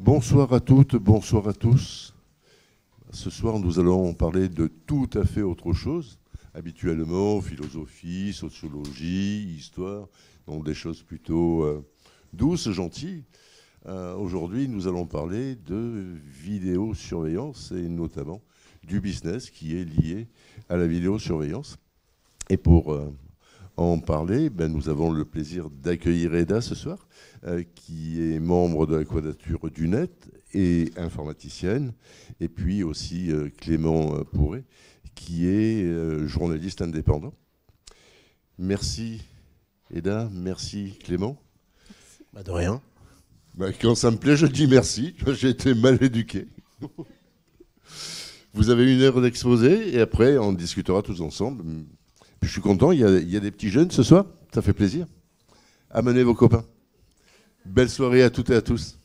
Bonsoir à toutes, bonsoir à tous. Ce soir, nous allons parler de tout à fait autre chose. Habituellement, philosophie, sociologie, histoire, donc des choses plutôt euh, douces, gentilles. Euh, aujourd'hui, nous allons parler de vidéosurveillance et notamment du business qui est lié à la vidéosurveillance. Et pour euh, en parler, ben, nous avons le plaisir d'accueillir Eda ce soir, euh, qui est membre de la quadrature du net et informaticienne, et puis aussi euh, Clément Pourret, qui est journaliste indépendant. Merci Eda, merci Clément. Bah, de rien. Bah, quand ça me plaît, je dis merci. J'ai été mal éduqué. Vous avez une heure d'exposé et après, on discutera tous ensemble. je suis content, il y, a, des petits jeunes ce soir, ça fait plaisir. Amenez vos copains. Belle soirée à toutes et à tous.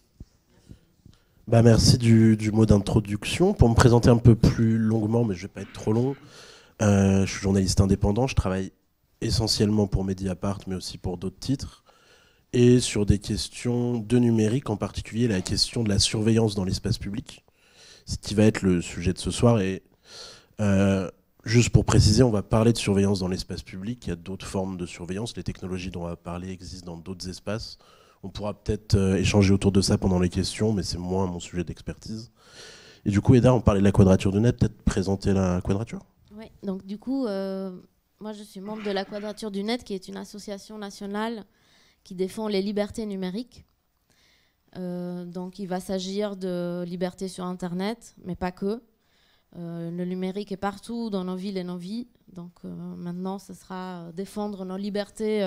Bah merci du, mot d'introduction. Pour me présenter un peu plus longuement, mais je ne vais pas être trop long, euh, je suis journaliste indépendant, je travaille essentiellement pour Mediapart, mais aussi pour d'autres titres, et sur des questions de numérique, en particulier la question de la surveillance dans l'espace public ce qui va être le sujet de ce soir. Et euh, juste pour préciser, on va parler de surveillance dans l'espace public. Il y a d'autres formes de surveillance. Les technologies dont on va parler existent dans d'autres espaces. On pourra peut-être euh, échanger autour de ça pendant les questions, mais c'est moins mon sujet d'expertise. Et du coup, Eda, on parlait de la quadrature du net. Peut-être présenter la quadrature Oui, donc du coup, euh, moi je suis membre de la quadrature du net, qui est une association nationale qui défend les libertés numériques. Euh, donc il va s'agir de liberté sur Internet, mais pas que. Euh, le numérique est partout dans nos villes et nos vies. Donc euh, maintenant, ce sera défendre nos libertés,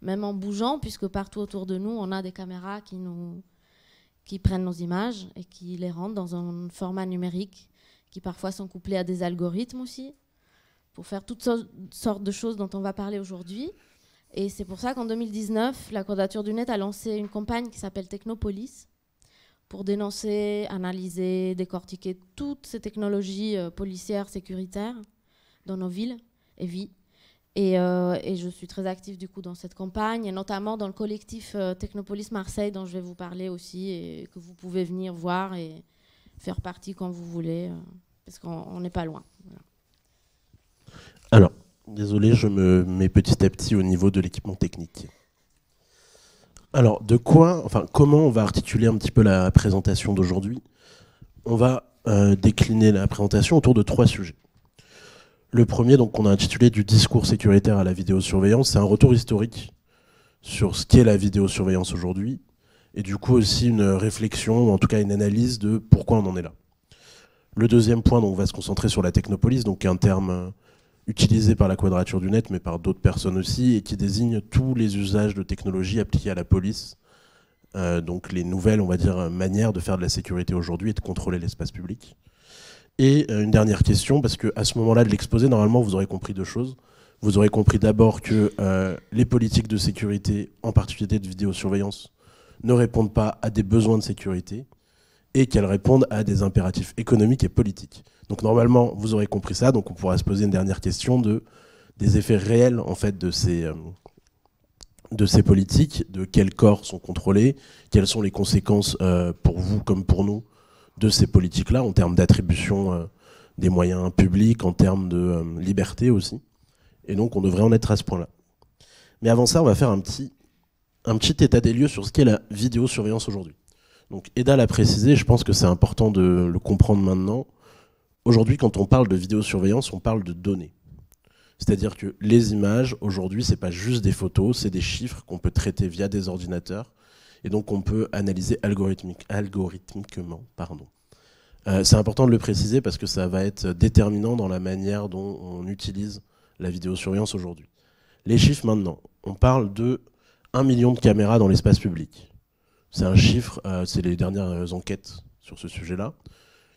même en bougeant, puisque partout autour de nous, on a des caméras qui, nous, qui prennent nos images et qui les rendent dans un format numérique, qui parfois sont couplés à des algorithmes aussi, pour faire toutes sortes de choses dont on va parler aujourd'hui. Et c'est pour ça qu'en 2019, la Quadrature du Net a lancé une campagne qui s'appelle Technopolis pour dénoncer, analyser, décortiquer toutes ces technologies euh, policières, sécuritaires dans nos villes et vies. Euh, et, je suis très active du coup dans cette campagne, et notamment dans le collectif euh, Technopolis Marseille dont je vais vous parler aussi, et que vous pouvez venir voir et faire partie quand vous voulez, parce qu'on n'est pas loin. Alors, Désolé, je me mets petit à petit au niveau de l'équipement technique. Alors, de quoi, enfin, comment on va articuler un petit peu la présentation d'aujourd'hui On va euh, décliner la présentation autour de trois sujets. Le premier, donc, qu'on a intitulé du discours sécuritaire à la vidéosurveillance, c'est un retour historique sur ce qu'est la vidéosurveillance aujourd'hui, et du coup aussi une réflexion, ou en tout cas une analyse de pourquoi on en est là. Le deuxième point, donc, on va se concentrer sur la technopolis, donc un terme euh, utilisé par la Quadrature du Net, mais par d'autres personnes aussi, et qui désigne tous les usages de technologies appliqués à la police. Euh, donc les nouvelles, on va dire, manières de faire de la sécurité aujourd'hui et de contrôler l'espace public. Et euh, une dernière question, parce qu'à ce moment-là de l'exposé, normalement, vous aurez compris deux choses. Vous aurez compris d'abord que euh, les politiques de sécurité, en particulier de vidéosurveillance, ne répondent pas à des besoins de sécurité et qu'elles répondent à des impératifs économiques et politiques. Donc normalement, vous aurez compris ça. Donc on pourra se poser une dernière question de des effets réels en fait de ces euh, de ces politiques, de quels corps sont contrôlés, quelles sont les conséquences euh, pour vous comme pour nous de ces politiques-là en termes d'attribution euh, des moyens publics, en termes de liberté aussi. Et donc on devrait en être à ce point-là. Mais avant ça, on va faire un petit un petit état des lieux sur ce qu'est la vidéosurveillance aujourd'hui. Donc Eda l'a précisé, je pense que c'est important de le comprendre maintenant. Aujourd'hui, quand on parle de vidéosurveillance, on parle de données. C'est-à-dire que les images, aujourd'hui, ce n'est pas juste des photos, c'est des chiffres qu'on peut traiter via des ordinateurs et donc on peut analyser algorithmiquement. Euh, c'est important de le préciser parce que ça va être déterminant dans la manière dont on utilise la vidéosurveillance aujourd'hui. Les chiffres maintenant, on parle de 1 million de caméras dans l'espace public. C'est un chiffre, euh, c'est les dernières enquêtes sur ce sujet-là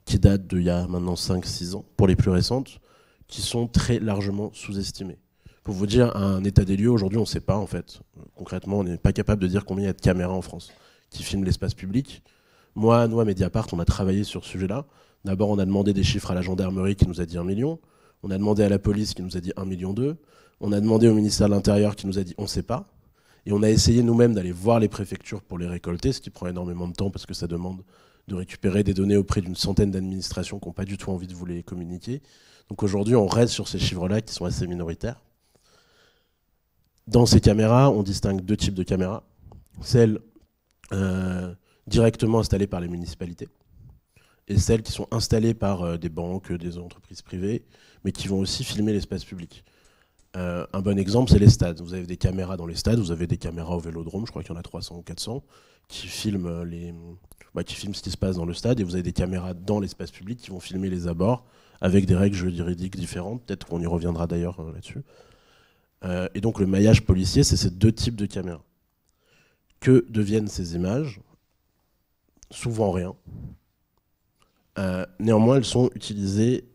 qui datent d'il y a maintenant 5-6 ans, pour les plus récentes, qui sont très largement sous-estimées. Pour vous dire un état des lieux, aujourd'hui, on ne sait pas, en fait. Concrètement, on n'est pas capable de dire combien il y a de caméras en France qui filment l'espace public. Moi, nous, à Mediapart, on a travaillé sur ce sujet-là. D'abord, on a demandé des chiffres à la gendarmerie qui nous a dit 1 million. On a demandé à la police qui nous a dit 1 million 2. On a demandé au ministère de l'Intérieur qui nous a dit on ne sait pas. Et on a essayé nous-mêmes d'aller voir les préfectures pour les récolter, ce qui prend énormément de temps parce que ça demande de récupérer des données auprès d'une centaine d'administrations qui n'ont pas du tout envie de vous les communiquer. Donc aujourd'hui, on reste sur ces chiffres-là qui sont assez minoritaires. Dans ces caméras, on distingue deux types de caméras. Celles euh, directement installées par les municipalités et celles qui sont installées par euh, des banques, des entreprises privées, mais qui vont aussi filmer l'espace public. Euh, un bon exemple, c'est les stades. Vous avez des caméras dans les stades, vous avez des caméras au vélodrome, je crois qu'il y en a 300 ou 400, qui filment les, bah, qui filment ce qui se passe dans le stade, et vous avez des caméras dans l'espace public qui vont filmer les abords avec des règles juridiques différentes. Peut-être qu'on y reviendra d'ailleurs euh, là-dessus. Euh, et donc le maillage policier, c'est ces deux types de caméras. Que deviennent ces images Souvent rien. Euh, néanmoins, elles sont utilisées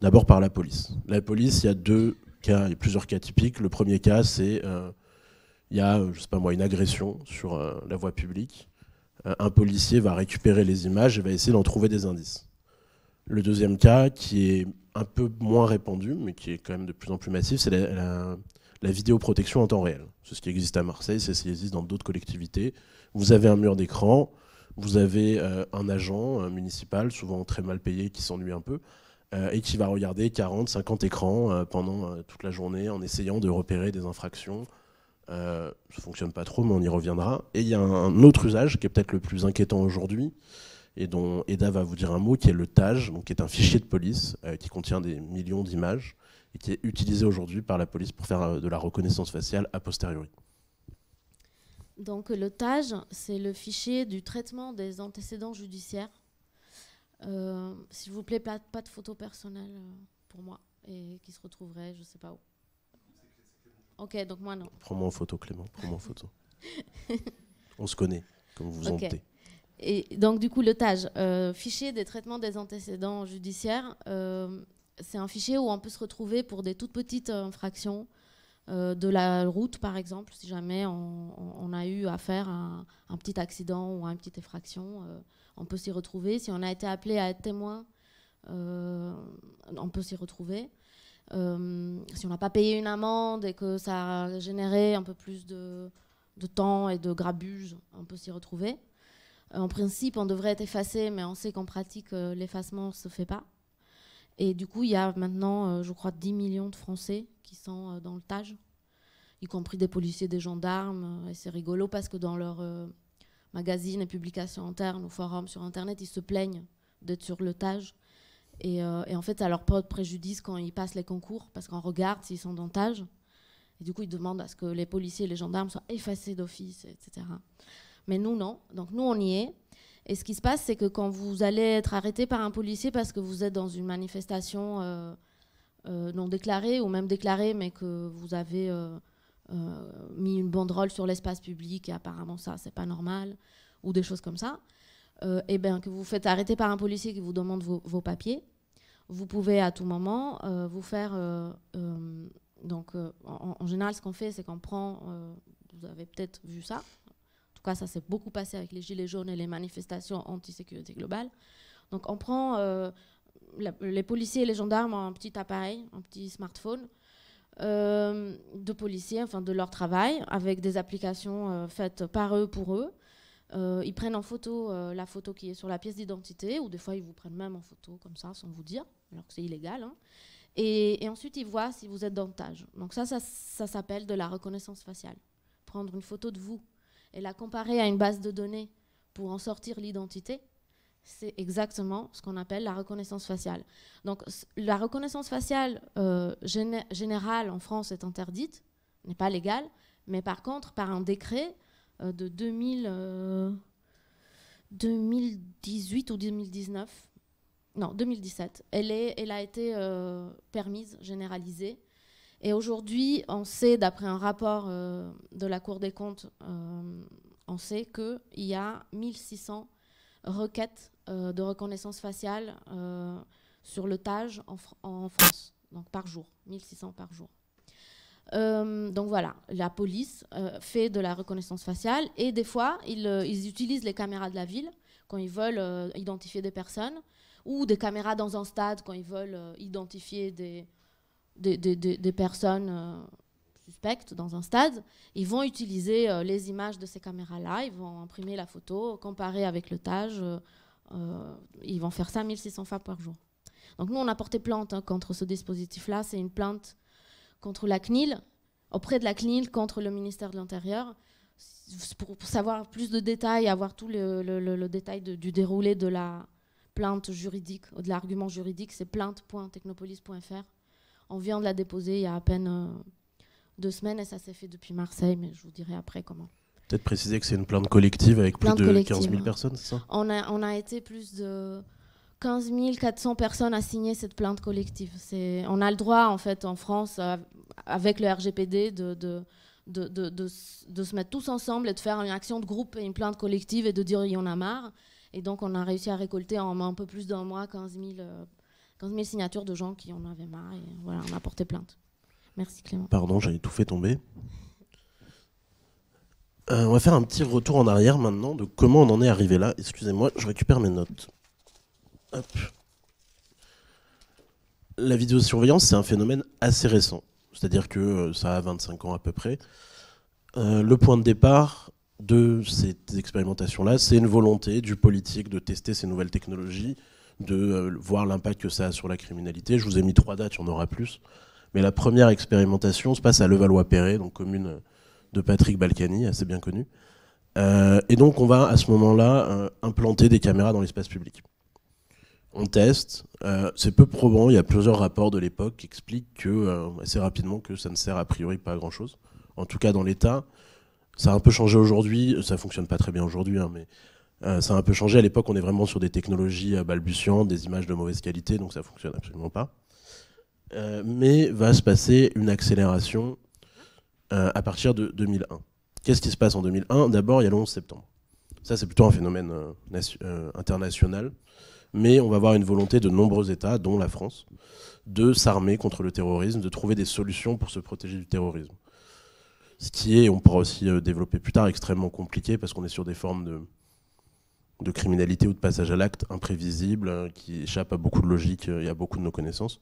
d'abord par la police. La police, il y a deux cas, il y a plusieurs cas typiques. Le premier cas, c'est il y a, je sais pas moi, une agression sur la voie publique euh, un policier va récupérer les images et va essayer d'en trouver des indices. Le deuxième cas, qui est un peu moins répandu, mais qui est quand même de plus en plus massif, c'est la, vidéoprotection en temps réel. C'est ce qui existe à Marseille, c'est ce qui existe dans d'autres collectivités. Vous avez un mur d'écran, vous avez euh, un agent euh, municipal, souvent très mal payé, qui s'ennuie un peu, et qui va regarder 40, 50 écrans pendant toute la journée en essayant de repérer des infractions, ça euh, ça fonctionne pas trop, mais on y reviendra. Et il y a un autre usage qui est peut-être le plus inquiétant aujourd'hui, et dont Eda va vous dire un mot, qui est le TAGE, qui est un fichier de police euh, qui contient des millions d'images et qui est utilisé aujourd'hui par la police pour faire euh, de la reconnaissance faciale a posteriori. Donc le TAGE, c'est le fichier du traitement des antécédents judiciaires. S'il vous plaît, pas, de photos personnelles pour moi et qui se retrouverait, je ne sais pas où. Ok, donc moi non. Prends-moi en photo, Clément. Prends-moi en photo. On se connaît, comme vous vous en Et donc, du coup, l'otage, euh, fichier des traitements des antécédents judiciaires, euh, c'est un fichier où on peut se retrouver pour des toutes petites euh, infractions de la route, par exemple, si jamais on, a eu affaire à un, petit accident ou à une petite effraction, on peut s'y retrouver. Si on a été appelé à être témoin, on peut s'y retrouver. Euh, si on n'a pas payé une amende et que ça a généré un peu plus de, temps et de grabuge, on peut s'y retrouver. Euh, en principe, on devrait être effacé, mais on sait qu'en pratique, euh, l'effacement ne se fait pas. Et du coup, il y a maintenant, je crois, 10 millions de Français qui sont dans le TAGE, y compris des policiers, des gendarmes. Et c'est rigolo parce que dans leurs magazines et publications internes ou forums sur Internet, ils se plaignent d'être sur le tâche. Euh, et, en fait, ça leur porte préjudice quand ils passent les concours, parce qu'on regarde s'ils sont d'antage, Et du coup, ils demandent à ce que les policiers et les gendarmes soient effacés d'office, etc. Mais nous, non. Donc nous, on y est. Et ce qui se passe, c'est que quand vous allez être arrêté par un policier parce que vous êtes dans une manifestation euh, euh, non déclarée, ou même déclarée, mais que vous avez mis une banderole sur l'espace public, et apparemment ça, c'est pas normal, ou des choses comme ça, euh, eh ben, que vous faites arrêter par un policier qui vous demande vos, papiers, vous pouvez à tout moment euh, vous faire. Euh, donc, en, général, ce qu'on fait, c'est qu'on prend. vous avez peut-être vu ça. En tout cas, ça s'est beaucoup passé avec les gilets jaunes et les manifestations anti-sécurité globale. Donc, on prend les policiers et les gendarmes ont un petit appareil, un petit smartphone. de policiers, enfin de leur travail, avec des applications faites par eux pour eux, euh, ils prennent en photo euh, la photo qui est sur la pièce d'identité, ou des fois ils vous prennent même en photo comme ça, sans vous dire, alors que c'est illégal. Hein. Et, ensuite ils voient si vous êtes d'antage. Donc ça, ça, ça s'appelle de la reconnaissance faciale. Prendre une photo de vous et la comparer à une base de données pour en sortir l'identité, c'est exactement ce qu'on appelle la reconnaissance faciale. Donc la reconnaissance faciale euh, générale en France est interdite, n'est pas légale, mais par contre, par un décret, euh, de 2018 euh, ou 2019. Non, 2017. Elle, est, elle a été euh, permise, généralisée. Et aujourd'hui, on sait, d'après un rapport de la Cour des comptes, on sait qu'il y a 1600 requêtes de reconnaissance faciale sur le TAGE en, en, France, donc par jour, 1600 par jour. Euh, donc voilà, la police euh, fait de la reconnaissance faciale et des fois, euh, ils, utilisent les caméras de la ville quand ils veulent identifier des personnes ou des caméras dans un stade quand ils veulent identifier des, des, personnes suspectes dans un stade. Ils vont utiliser les images de ces caméras-là, ils vont imprimer la photo, comparer avec le tâche. ils vont faire ça 1600 fois par jour. Donc nous, on a porté plainte hein, contre ce dispositif-là. C'est une plainte contre la CNIL, auprès de la CNIL contre le ministère de l'Intérieur, pour, savoir plus de détails, avoir tout le, détail du déroulé de la plainte juridique, de l'argument juridique, c'est plainte.technopolis.fr. On vient de la déposer il y a à peine euh, deux semaines et ça s'est fait depuis Marseille, mais je vous dirai après comment. Peut-être préciser que c'est une plainte collective avec plus de 15 000 hein. personnes, c'est ça on on a été plus de 15 400 personnes à signé cette plainte collective. On a le droit, en fait, en France, avec le RGPD, de, de, se mettre tous ensemble et de faire une action de groupe et une plainte collective et de dire il y en a marre. Et donc, on a réussi à récolter en un peu plus d'un mois 15 000, euh, signatures de gens qui en avaient marre. Et voilà, on a porté plainte. Merci Clément. Pardon, j'avais tout fait tomber. Euh, on va faire un petit retour en arrière maintenant de comment on en est arrivé là. Excusez-moi, je récupère mes notes. La vidéosurveillance, c'est un phénomène assez récent. C'est-à-dire que euh, ça a 25 ans à peu près. Euh, le point de départ de ces expérimentations-là, c'est une volonté du politique de tester ces nouvelles technologies, de euh, voir l'impact que ça a sur la criminalité. Je vous ai mis trois dates, il y en aura plus. Mais la première expérimentation se passe à Levallois-Perret, donc commune de Patrick Balkany, assez bien connue. et donc on va à ce moment-là implanter des caméras dans l'espace public on teste. Euh, c'est peu probant. Il y a plusieurs rapports de l'époque qui expliquent que, euh, assez rapidement que ça ne sert a priori pas à grand chose. En tout cas, dans l'état, ça a un peu changé aujourd'hui. Ça fonctionne pas très bien aujourd'hui, hein, mais euh, ça a un peu changé. À l'époque, on est vraiment sur des technologies balbutiantes, des images de mauvaise qualité, donc ça fonctionne absolument pas. mais va se passer une accélération à partir de 2001. Qu'est-ce qui se passe en 2001 D'abord, il y a le 11 septembre. Ça, c'est plutôt un phénomène international mais on va avoir une volonté de nombreux États, dont la France, de s'armer contre le terrorisme, de trouver des solutions pour se protéger du terrorisme. Ce qui est, on pourra aussi euh, développer plus tard, extrêmement compliqué parce qu'on est sur des formes de, criminalité ou de passage à l'acte imprévisibles, hein, qui échappent à beaucoup de logique euh, et à beaucoup de nos connaissances.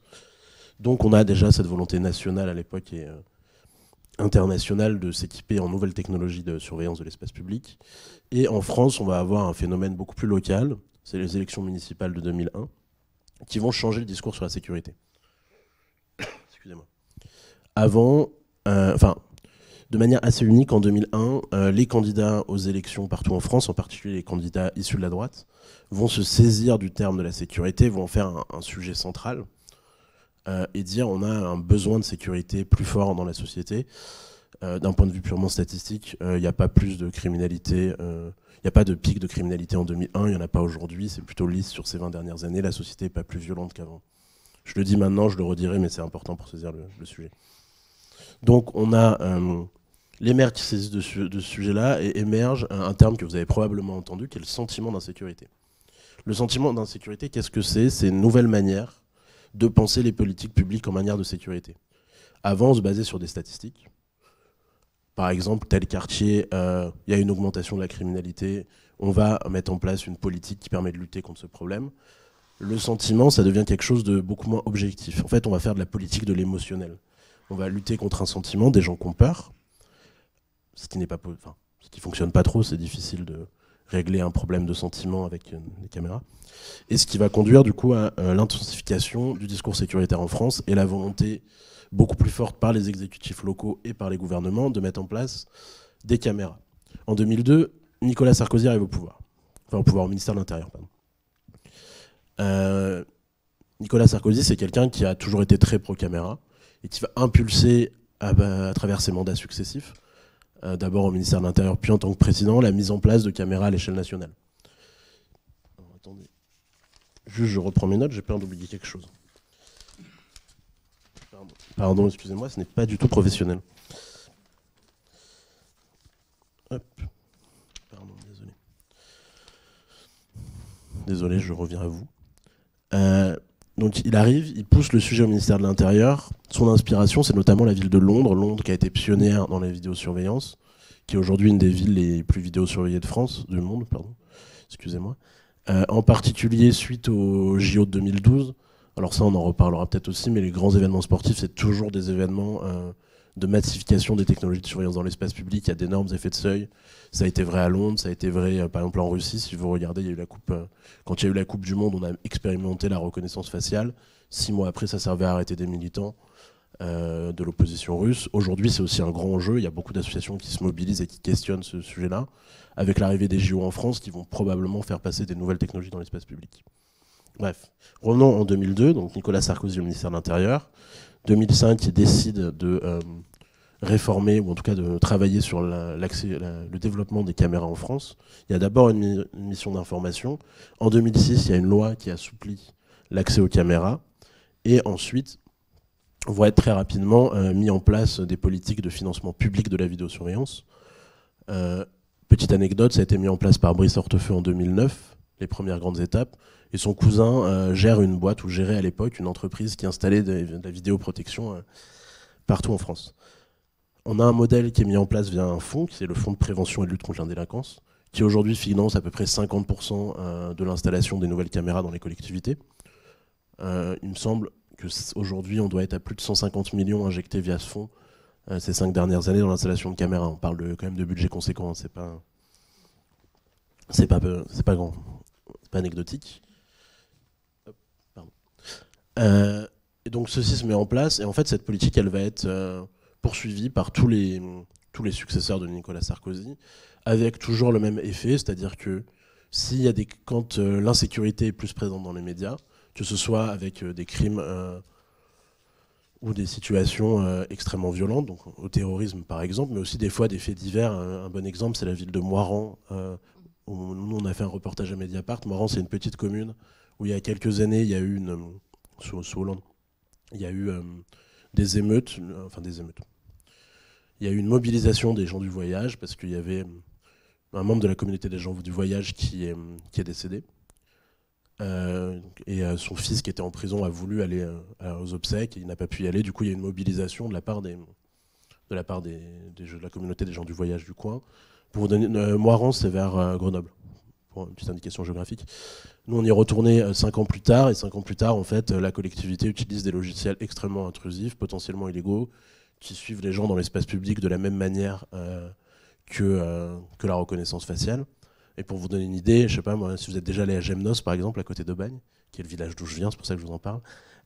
Donc on a déjà cette volonté nationale à l'époque et euh, internationale de s'équiper en nouvelles technologies de surveillance de l'espace public. Et en France, on va avoir un phénomène beaucoup plus local c'est les élections municipales de 2001, qui vont changer le discours sur la sécurité. Excusez-moi. Avant, euh, enfin, de manière assez unique, en 2001, euh, les candidats aux élections partout en France, en particulier les candidats issus de la droite, vont se saisir du terme de la sécurité, vont en faire un, sujet central euh, et dire on a un besoin de sécurité plus fort dans la société. D'un point de vue purement statistique, il n'y a pas plus de criminalité il n'y a pas de pic de criminalité en 2001, il n'y en a pas aujourd'hui, c'est plutôt lisse sur ces 20 dernières années, la société n'est pas plus violente qu'avant. Je le dis maintenant, je le redirai, mais c'est important pour saisir le, sujet. Donc on a euh, les qui saisissent de, ce sujet-là et émerge un, un, terme que vous avez probablement entendu, qui est le sentiment d'insécurité. Le sentiment d'insécurité, qu'est-ce que c'est C'est une nouvelle manière de penser les politiques publiques en manière de sécurité. Avant, on se basait sur des statistiques par exemple, tel quartier, euh, il y a une augmentation de la criminalité, on va mettre en place une politique qui permet de lutter contre ce problème. Le sentiment, ça devient quelque chose de beaucoup moins objectif. En fait, on va faire de la politique de l'émotionnel. On va lutter contre un sentiment des gens qu'on peur. Ce qui n'est pas, enfin, ce qui fonctionne pas trop, c'est difficile de régler un problème de sentiment avec des euh, caméras. Et ce qui va conduire du coup à euh, l'intensification du discours sécuritaire en France et la volonté beaucoup plus forte par les exécutifs locaux et par les gouvernements, de mettre en place des caméras. En 2002, Nicolas Sarkozy arrive au pouvoir, enfin au pouvoir au ministère de l'Intérieur. Euh, Nicolas Sarkozy, c'est quelqu'un qui a toujours été très pro-caméra et qui va impulser à, bah, travers ses mandats successifs, euh, d'abord au ministère de l'Intérieur, puis en tant que président, la mise en place de caméras à l'échelle nationale. attendez, juste je reprends mes notes, j'ai peur d'oublier quelque chose. Pardon, excusez-moi, ce n'est pas du tout professionnel. désolé. je reviens à vous. Euh, donc il arrive, il pousse le sujet au ministère de l'Intérieur. Son inspiration, c'est notamment la ville de Londres, Londres qui a été pionnière dans la vidéosurveillance, qui est aujourd'hui une des villes les plus vidéosurveillées de France, du monde, pardon, excusez-moi. Euh, en particulier suite au JO de 2012, alors ça, on en reparlera peut-être aussi, mais les grands événements sportifs, c'est toujours des événements euh, de massification des technologies de surveillance dans l'espace public. Il y a d'énormes effets de seuil. Ça a été vrai à Londres, ça a été vrai euh, par exemple en Russie. Si vous regardez, il y a eu la coupe, euh, quand il y a eu la Coupe du Monde, on a expérimenté la reconnaissance faciale. Six mois après, ça servait à arrêter des militants de l'opposition russe. Aujourd'hui, c'est aussi un grand enjeu. Il y a beaucoup d'associations qui se mobilisent et qui questionnent ce sujet-là, avec l'arrivée des JO en France, qui vont probablement faire passer des nouvelles technologies dans l'espace public. Bref, revenons en 2002, donc Nicolas Sarkozy au ministère de l'Intérieur. 2005, il décide de euh, réformer, ou en tout cas de travailler sur l'accès, le développement des caméras en France. Il y a d'abord une, mission d'information. En 2006, il y a une loi qui assouplit l'accès aux caméras. Et ensuite, voit être très rapidement euh, mis en place des politiques de financement public de la vidéosurveillance. Euh, petite anecdote, ça a été mis en place par Brice Hortefeux en 2009, les premières grandes étapes. Et son cousin euh, gère une boîte, ou gérait à l'époque, une entreprise qui installait de, la vidéoprotection euh, partout en France. On a un modèle qui est mis en place via un fonds, qui est le Fonds de prévention et de lutte contre la délinquance, qui aujourd'hui finance à peu près 50% euh, de l'installation des nouvelles caméras dans les collectivités. il me semble qu'aujourd'hui, on doit être à plus de 150 millions injectés via ce fonds ces cinq dernières années dans l'installation de caméras. On parle quand même de budget conséquent, hein. c'est pas, c'est pas, c'est pas grand, pas anecdotique et euh, donc ceci se met en place, et en fait cette politique, elle va être euh, poursuivie par tous les, tous les successeurs de Nicolas Sarkozy, avec toujours le même effet, c'est-à-dire que s'il y a des, quand euh, l'insécurité est plus présente dans les médias, que ce soit avec des crimes ou des situations extrêmement violentes, donc au terrorisme par exemple, mais aussi des fois des faits divers. Un, bon exemple, c'est la ville de Moiran, où nous on a fait un reportage à Mediapart. Moiran, c'est une petite commune où il y a quelques années, il y a eu une il y a eu euh, des émeutes, euh, enfin des émeutes. Il y a eu une mobilisation des gens du voyage parce qu'il y avait euh, un membre de la communauté des gens du voyage qui est, qui est décédé. et son fils qui était en prison a voulu aller aux obsèques, et il n'a pas pu y aller. Du coup, il y a eu une mobilisation de la part des, de la part des, de la communauté des gens du voyage du coin. Pour vous donner, euh, c'est vers Grenoble, pour une petite indication géographique. Nous, on y est retourné euh, cinq ans plus tard, et cinq ans plus tard, en fait, euh, la collectivité utilise des logiciels extrêmement intrusifs, potentiellement illégaux, qui suivent les gens dans l'espace public de la même manière euh, que, que la reconnaissance faciale. Et pour vous donner une idée, je sais pas moi, si vous êtes déjà allé à Gemnos, par exemple, à côté de qui est le village d'où je viens, c'est pour ça que je vous en parle,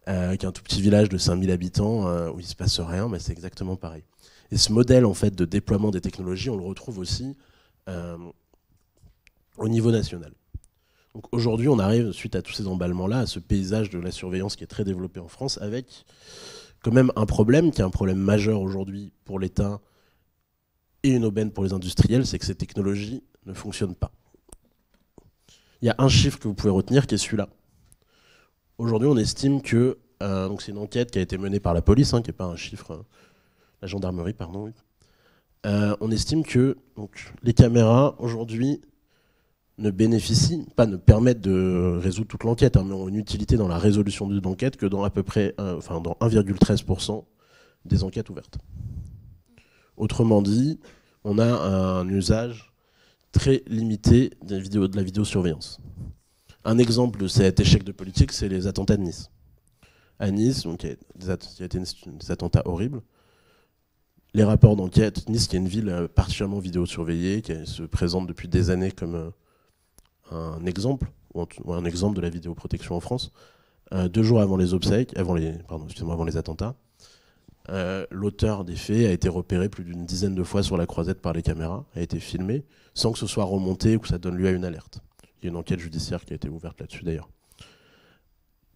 qui est un tout petit village de 5000 habitants où il se passe rien, mais c'est exactement pareil. Et ce modèle en fait de déploiement des technologies, on le retrouve aussi au niveau national aujourd'hui, on arrive, suite à tous ces emballements-là, à ce paysage de la surveillance qui est très développé en France, avec quand même un problème qui est un problème majeur aujourd'hui pour l'État et une aubaine pour les industriels, c'est que ces technologies ne fonctionnent pas. Il y a un chiffre que vous pouvez retenir qui est celui-là. Aujourd'hui, on estime que, euh, donc c'est une enquête qui a été menée par la police, hein, qui n'est pas un chiffre, euh, la gendarmerie, pardon, euh, on estime que donc, les caméras, aujourd'hui, ne bénéficient, pas ne permettent de résoudre toute l'enquête, hein, mais ont une utilité dans la résolution d'une enquête que dans à peu près, euh, enfin dans 1,13% des enquêtes ouvertes. Autrement dit, on a un usage très limité de la vidéosurveillance. Un exemple de cet échec de politique, c'est les attentats de Nice. À Nice, donc, il, y a des attentats horribles. Les rapports d'enquête, Nice qui est une ville euh, particulièrement vidéosurveillée, qui se présente depuis des années comme euh, un exemple, un exemple de la vidéoprotection en France, euh, deux jours avant les obsèques, avant les, pardon, avant les attentats. Euh, l'auteur des faits a été repéré plus d'une dizaine de fois sur la croisette par les caméras, a été filmé, sans que ce soit remonté ou que ça donne lieu à une alerte. Il y a une enquête judiciaire qui a été ouverte là-dessus d'ailleurs.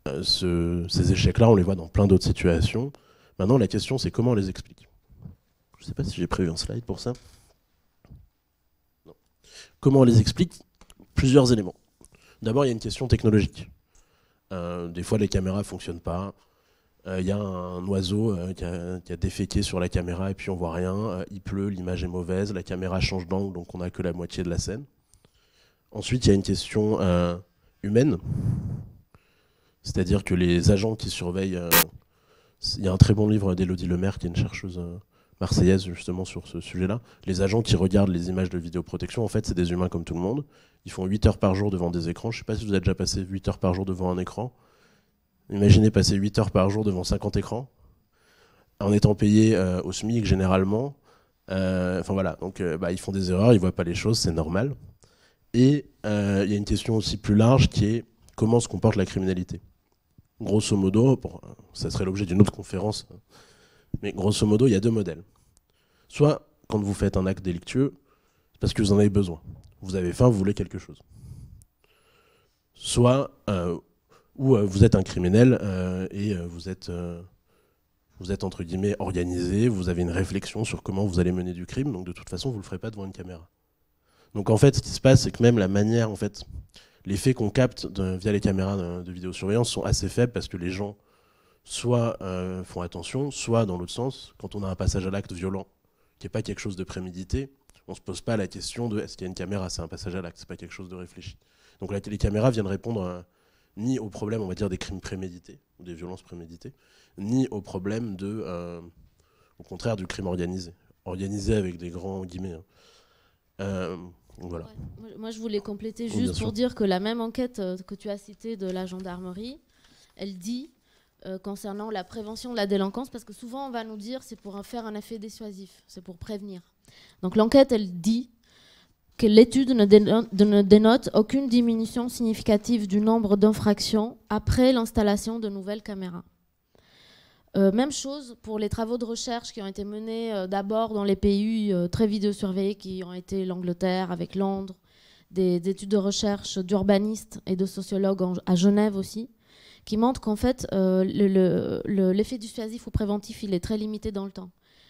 Euh, ces échecs-là, on les voit dans plein d'autres situations. Maintenant, la question, c'est comment on les explique. Je ne sais pas si j'ai prévu un slide pour ça. Comment on les explique plusieurs éléments. D'abord, il y a une question technologique. Euh, des fois, les caméras ne fonctionnent pas. Euh, il y a un oiseau euh, qui, a, déféqué sur la caméra et puis on voit rien. il pleut, l'image est mauvaise, la caméra change d'angle, donc on n'a que la moitié de la scène. Ensuite, il y a une question humaine. C'est-à-dire que les agents qui surveillent... Il y a un très bon livre d'Élodie Lemaire, qui est une chercheuse marseillaise justement sur ce sujet-là. Les agents qui regardent les images de vidéoprotection, en fait, c'est des humains comme tout le monde. Ils font 8 heures par jour devant des écrans. Je ne sais pas si vous avez déjà passé 8 heures par jour devant un écran. Imaginez passer 8 heures par jour devant 50 écrans, en étant payé euh, au SMIC généralement. Euh, enfin voilà, donc euh, bah, ils font des erreurs, ils ne voient pas les choses, c'est normal. Et il y a une question aussi plus large qui est comment se comporte la criminalité Grosso modo, ça serait l'objet d'une autre conférence hein, mais grosso modo, il y a deux modèles. Soit, quand vous faites un acte délictueux, c'est parce que vous en avez besoin. Vous avez faim, vous voulez quelque chose. Soit, euh, euh, vous êtes un criminel euh, et vous êtes, vous êtes, entre guillemets, organisé, vous avez une réflexion sur comment vous allez mener du crime, donc de toute façon, vous ne le ferez pas devant une caméra. Donc en fait, ce qui se passe, c'est que même la manière, en fait, les faits qu'on capte via les caméras de vidéosurveillance sont assez faibles parce que les gens soit euh, font attention, soit dans l'autre sens, quand on a un passage à l'acte violent, qui n'est pas quelque chose de prémédité, on ne se pose pas la question de est-ce qu'il y a une caméra, c'est un passage à l'acte, c'est pas quelque chose de réfléchi. Donc la télécaméra vient de répondre ni au problème, on va dire, des crimes prémédités, ou des violences préméditées, ni au problème de, euh, au contraire, du crime organisé, organisé avec des grands guillemets. Hein. Euh, voilà. Moi, je voulais compléter juste pour dire que la même enquête que tu as citée de la gendarmerie, elle dit euh, concernant la prévention de la délinquance, parce que souvent on va nous dire c'est pour faire un effet dissuasif, c'est pour prévenir. Donc l'enquête, elle dit que l'étude ne, dénote aucune diminution significative du nombre d'infractions après l'installation de nouvelles caméras. Euh, même chose pour les travaux de recherche qui ont été menés euh, d'abord dans les pays très vidéosurveillés qui ont été l'Angleterre avec Londres, des, études de recherche d'urbanistes et de sociologues à Genève aussi qui montre qu'en fait, euh, l'effet dissuasif ou préventif, il est très limité dans le temps.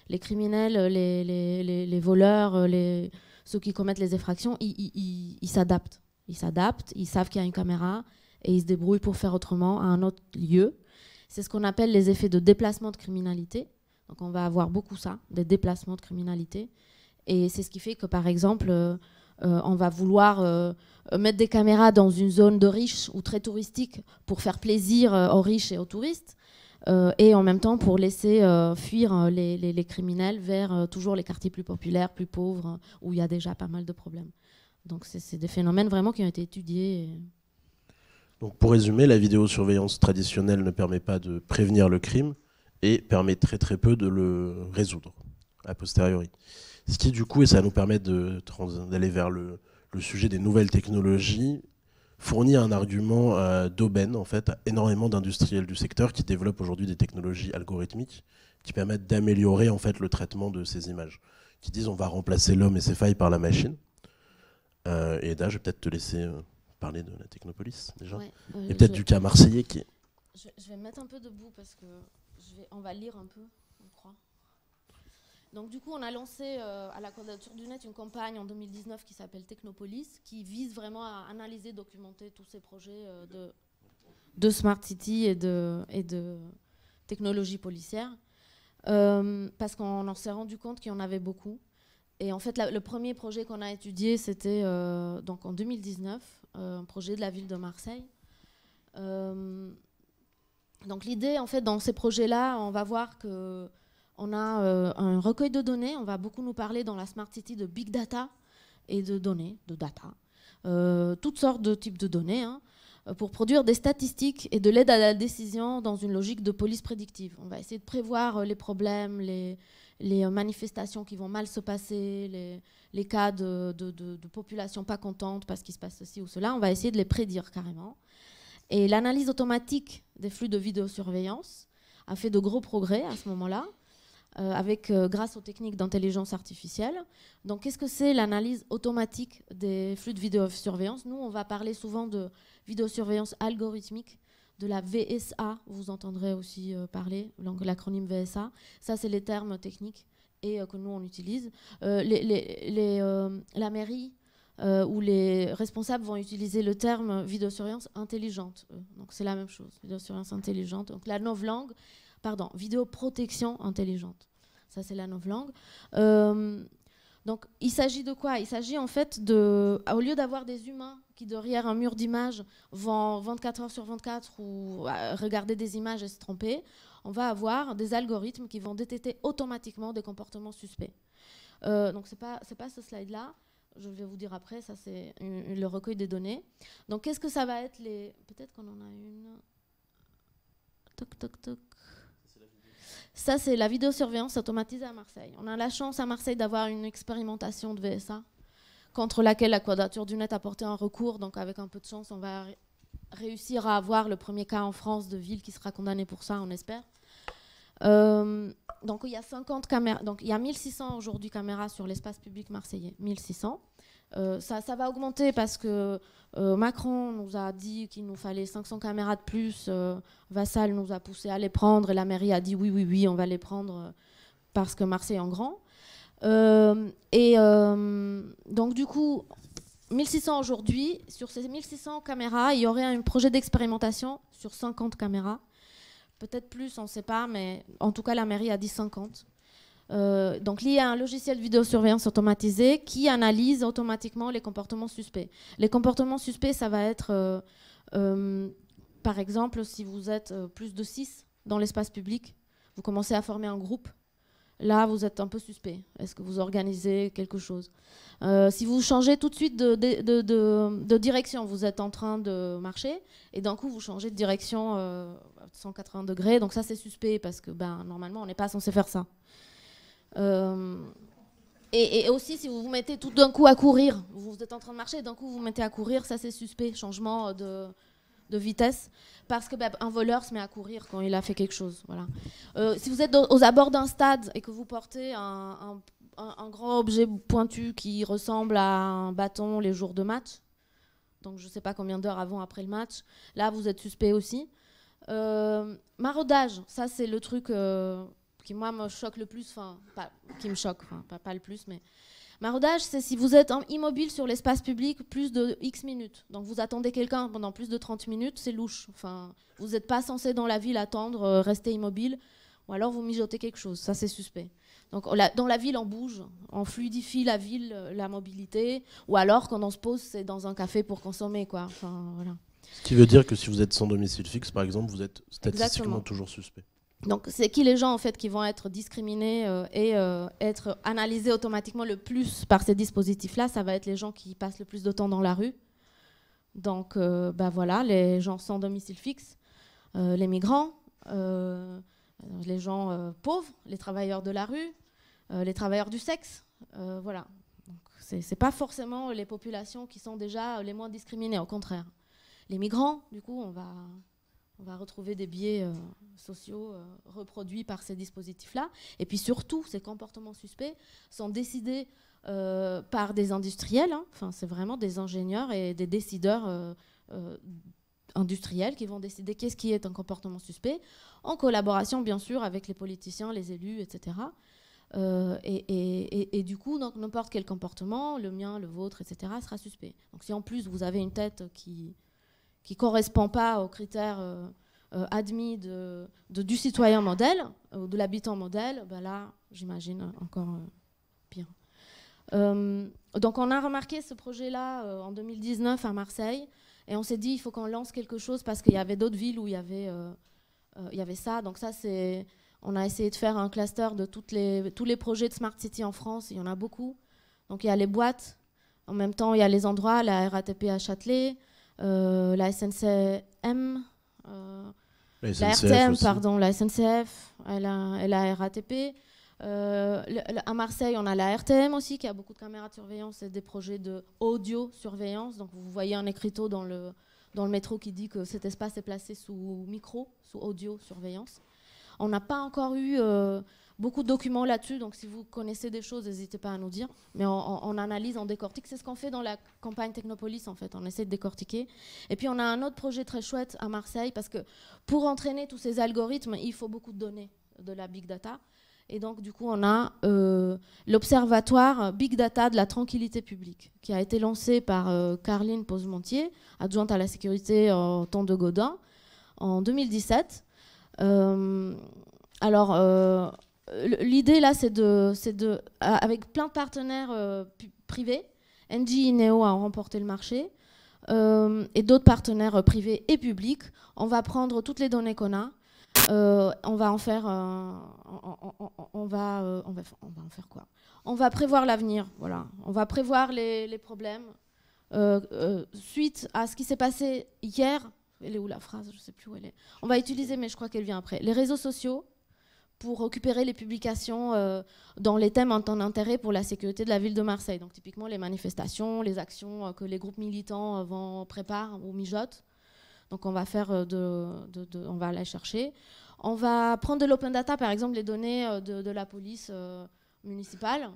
Les criminels, euh, les, les, les voleurs, euh, ceux qui commettent les effractions, ils s'adaptent. Ils s'adaptent, ils savent qu'il y a une caméra et ils se débrouillent pour faire autrement à un autre lieu. C'est ce qu'on appelle les effets de déplacement de criminalité. Donc on va avoir beaucoup ça, des déplacements de criminalité. Et c'est ce qui fait que, par exemple, euh, on va vouloir euh, mettre des caméras dans une zone de riches ou très touristique pour faire plaisir euh, aux riches et aux touristes, et en même temps pour laisser fuir les, criminels vers toujours les quartiers plus populaires, plus pauvres, où il y a déjà pas mal de problèmes. Donc c'est des phénomènes vraiment qui ont été étudiés. Donc pour résumer, la vidéosurveillance traditionnelle ne permet pas de prévenir le crime et permet très très peu de le résoudre a posteriori. Ce qui, du coup, et ça nous permet d'aller vers le, sujet des nouvelles technologies, fournit un argument euh, d'aubaine en fait, à énormément d'industriels du secteur qui développent aujourd'hui des technologies algorithmiques qui permettent d'améliorer en fait, le traitement de ces images, qui disent on va remplacer l'homme et ses failles par la machine. Euh, et là, je vais peut-être te laisser euh, parler de la Technopolis déjà. et peut-être du cas marseillais qui Je, vais me mettre un peu debout parce que je on va lire un peu. Donc du coup, on a lancé euh, à la candidature du Net une campagne en 2019 qui s'appelle Technopolis, qui vise vraiment à analyser, documenter tous ces projets euh, de, Smart City et de, et technologie policière, euh, parce qu'on s'est rendu compte qu'il y en avait beaucoup. Et en fait, le premier projet qu'on a étudié, c'était donc en 2019, un projet de la ville de Marseille. donc l'idée, en fait, dans ces projets-là, on va voir que on a euh, un recueil de données. On va beaucoup nous parler dans la Smart City de big data et de données, de data. Euh, toutes sortes de types de données hein, pour produire des statistiques et de l'aide à la décision dans une logique de police prédictive. On va essayer de prévoir euh, les problèmes, les, manifestations qui vont mal se passer, les, cas de, de, population pas contente parce qu'il se passe ceci ou cela. On va essayer de les prédire carrément. Et l'analyse automatique des flux de vidéosurveillance a fait de gros progrès à ce moment-là. Euh, avec, euh, grâce aux techniques d'intelligence artificielle. Donc, qu'est-ce que c'est l'analyse automatique des flux de vidéosurveillance Nous, on va parler souvent de vidéosurveillance algorithmique, de la VSA, vous entendrez aussi euh, parler, l'acronyme VSA. Ça, c'est les termes techniques et que nous on utilise. les, la mairie ou les responsables vont utiliser le terme vidéosurveillance intelligente. donc c'est la même chose, vidéosurveillance intelligente. Donc la novlangue, pardon, vidéo protection intelligente. Ça, c'est la nouvelle langue. Euh, donc, il s'agit de quoi Il s'agit en fait de, au lieu d'avoir des humains qui derrière un mur d'images vont 24 heures sur 24 ou euh, regarder des images et se tromper, on va avoir des algorithmes qui vont détecter automatiquement des comportements suspects. Euh, donc, ce n'est pas, pas ce slide-là je vais vous dire après, ça c'est le recueil des données. Donc qu'est-ce que ça va être les... Peut-être qu'on en a une. Toc, toc, toc. Ça, c'est la vidéosurveillance automatisée à Marseille. On a la chance à Marseille d'avoir une expérimentation de VSA contre laquelle la quadrature du net a porté un recours. Donc, avec un peu de chance, on va réussir à avoir le premier cas en France de ville qui sera condamné pour ça, on espère. Euh, donc, il y a 50 caméras. Donc, il y a 1600 aujourd'hui caméras sur l'espace public marseillais. 1600. Euh, ça, va augmenter parce que euh, Macron nous a dit qu'il nous fallait 500 caméras de plus. Euh, Vassal nous a poussé à les prendre et la mairie a dit oui, oui, oui, on va les prendre parce que Marseille est en grand. et donc, du coup, 1600 aujourd'hui, sur ces 1600 caméras, il y aurait un projet d'expérimentation sur 50 caméras. Peut-être plus, on ne sait pas, mais en tout cas, la mairie a dit 50. Euh, donc y a un logiciel de vidéosurveillance automatisé qui analyse automatiquement les comportements suspects. Les comportements suspects, ça va être, euh, euh, par exemple, si vous êtes euh, plus de 6 dans l'espace public, vous commencez à former un groupe. Là, vous êtes un peu suspect. Est-ce que vous organisez quelque chose Si vous changez tout de suite de, direction, vous êtes en train de marcher et d'un coup, vous changez de direction à 180 degrés. Donc ça, c'est suspect parce que ben, normalement, on n'est pas censé faire ça. Euh, et, aussi, si vous vous mettez tout d'un coup à courir, vous êtes en train de marcher, d'un coup vous vous mettez à courir, ça c'est suspect, changement de, vitesse, parce que ben, un voleur se met à courir quand il a fait quelque chose. Voilà. Euh, si vous êtes aux abords d'un stade et que vous portez un, grand objet pointu qui ressemble à un bâton les jours de match, donc je ne sais pas combien d'heures avant, après le match. Là, vous êtes suspect aussi. Euh, maraudage, ça c'est le truc qui moi me choque le plus, enfin, qui me choque, pas, le plus, mais. Maraudage, c'est si vous êtes immobile sur l'espace public plus de X minutes. Donc vous attendez quelqu'un pendant plus de 30 minutes, c'est louche. Enfin, vous n'êtes pas censé dans la ville attendre, euh, rester immobile, ou alors vous mijotez quelque chose, ça c'est suspect. Donc dans la ville, on bouge, on fluidifie la ville, euh, la mobilité, ou alors quand on se pose, c'est dans un café pour consommer, quoi. Enfin, voilà. Ce qui veut dire que si vous êtes sans domicile fixe, par exemple, vous êtes statistiquement toujours suspect. Donc, c'est qui les gens en fait qui vont être discriminés euh, et euh, être analysés automatiquement le plus par ces dispositifs-là Ça va être les gens qui passent le plus de temps dans la rue. Donc, euh, bah, voilà, les gens sans domicile fixe, les migrants, les gens pauvres, les travailleurs de la rue, les travailleurs du sexe, voilà. Ce n'est pas forcément les populations qui sont déjà les moins discriminées, au contraire. Les migrants, du coup, on va on va retrouver des biais euh, sociaux euh, reproduits par ces dispositifs-là. Et puis surtout, ces comportements suspects sont décidés euh, par des industriels. Hein. Enfin, c'est vraiment des ingénieurs et des décideurs industriels qui vont décider qu'est-ce qui est un comportement suspect, en collaboration bien sûr avec les politiciens, les élus, etc. Et, et, du coup, n'importe quel comportement, le mien, le vôtre, etc., sera suspect. Donc si en plus vous avez une tête qui, qui correspond pas aux critères euh, euh, admis de, du citoyen modèle euh, ou de l'habitant modèle, ben là, j'imagine encore pire. donc on a remarqué ce projet-là en 2019 à Marseille et on s'est dit il faut qu'on lance quelque chose parce qu'il y avait d'autres villes où il y avait, il y avait ça. Donc ça c'est, on a essayé de faire un cluster de toutes les, tous les projets de Smart City en France. Il y en a beaucoup. Donc il y a les boîtes, en même temps il y a les endroits, la RATP à Châtelet, euh, la SNCF euh, la pardon, la SNCF, elle a, RATP. Euh, à Marseille, on a la RTM aussi qui a beaucoup de caméras de surveillance et des projets de audio surveillance. Donc vous voyez un écriteau dans le, dans le métro qui dit que cet espace est placé sous micro, sous audio surveillance. On n'a pas encore eu beaucoup de documents là-dessus, donc si vous connaissez des choses, n'hésitez pas à nous dire. Mais on, analyse, on décortique. C'est ce qu'on fait dans la campagne Technopolis, en fait. On essaie de décortiquer. Et puis, on a un autre projet très chouette à Marseille, parce que pour entraîner tous ces algorithmes, il faut beaucoup de données de la big data. Et donc, du coup, on a euh, l'Observatoire Big Data de la Tranquillité Publique, qui a été lancé par euh, Carline Posemontier, adjointe à la sécurité en euh, temps de Godin, en 2017. alors, l'idée là, c'est de, de, avec plein de partenaires euh, privés, NG Neo a remporté le marché, euh, et d'autres partenaires euh, privés et publics, on va prendre toutes les données qu'on a, on va en faire, on, va, on, va, en faire quoi On va prévoir l'avenir, voilà. On va prévoir les, problèmes suite à ce qui s'est passé hier. Elle est où la phrase Je ne sais plus où elle est. On va utiliser, mais je crois qu'elle vient après. Les réseaux sociaux pour récupérer les publications euh, dans les thèmes en temps d'intérêt pour la sécurité de la ville de Marseille. Donc typiquement les manifestations, les actions euh, que les groupes militants euh, vont préparent ou mijotent. Donc on va faire de, on va aller chercher. On va prendre de l'open data, par exemple les données de, la police municipale,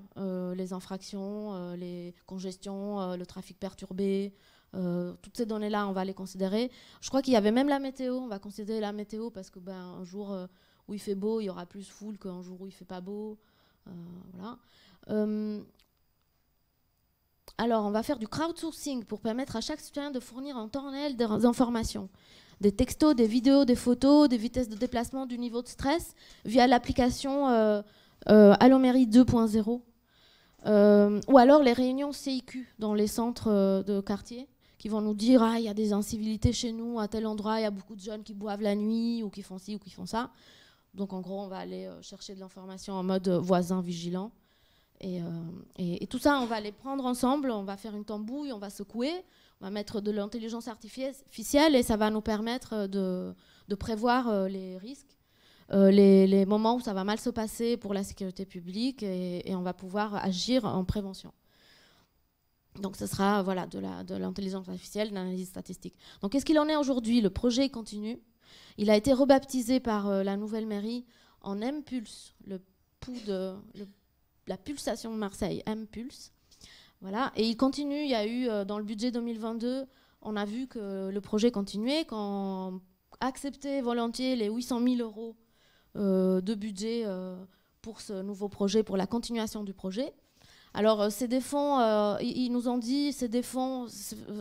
les infractions, les congestions, le trafic perturbé, toutes ces données-là, on va les considérer. Je crois qu'il y avait même la météo. On va considérer la météo parce que ben, un jour, où il fait beau, il y aura plus foule qu'un jour où il fait pas beau. Euh, voilà. Euh, alors, on va faire du crowdsourcing pour permettre à chaque citoyen de fournir en temps réel des informations. Des textos, des vidéos, des photos, des vitesses de déplacement, du niveau de stress via l'application euh, 2.0. Euh, ou alors les réunions CIQ dans les centres de quartier qui vont nous dire Ah, il y a des incivilités chez nous, à tel endroit, il y a beaucoup de jeunes qui boivent la nuit ou qui font ci ou qui font ça. Donc en gros, on va aller euh, chercher de l'information en mode euh, voisin vigilant. Euh, et, tout ça, on va les prendre ensemble, on va faire une tambouille, on va secouer, on va mettre de l'intelligence artificielle et ça va nous permettre de, prévoir les risques. les, moments où ça va mal se passer pour la sécurité publique et, on va pouvoir agir en prévention. Donc ce sera voilà, de l'intelligence artificielle, de l'analyse statistique. Donc qu'est-ce qu'il en est aujourd'hui Le projet continue. Il a été rebaptisé par euh, la nouvelle mairie en M-Pulse, le de la pulsation de Marseille, M-Pulse. Voilà. Et il continue. Il y a eu euh, dans le budget 2022, on a vu que le projet continuait, qu'on acceptait volontiers les 800 000 euros euh, de budget pour ce nouveau projet, pour la continuation du projet. Alors, ces des fonds, ils nous ont dit, ces des fonds,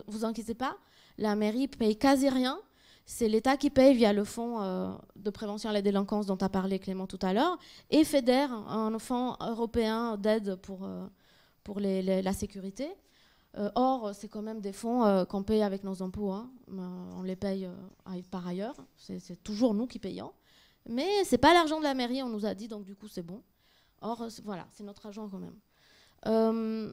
vous inquiétez pas, la mairie paye quasi rien, c'est l'État qui paye via le fonds euh, de prévention à la délinquance dont a parlé Clément tout à l'heure, et FEDER, un fonds européen d'aide pour, euh, pour la sécurité. Euh, or, c'est quand même des fonds qu'on paye avec nos impôts, hein. on les paye par ailleurs, c'est toujours nous qui payons. Mais ce n'est pas l'argent de la mairie, on nous a dit, donc du coup c'est bon. Or, voilà, c'est notre argent quand même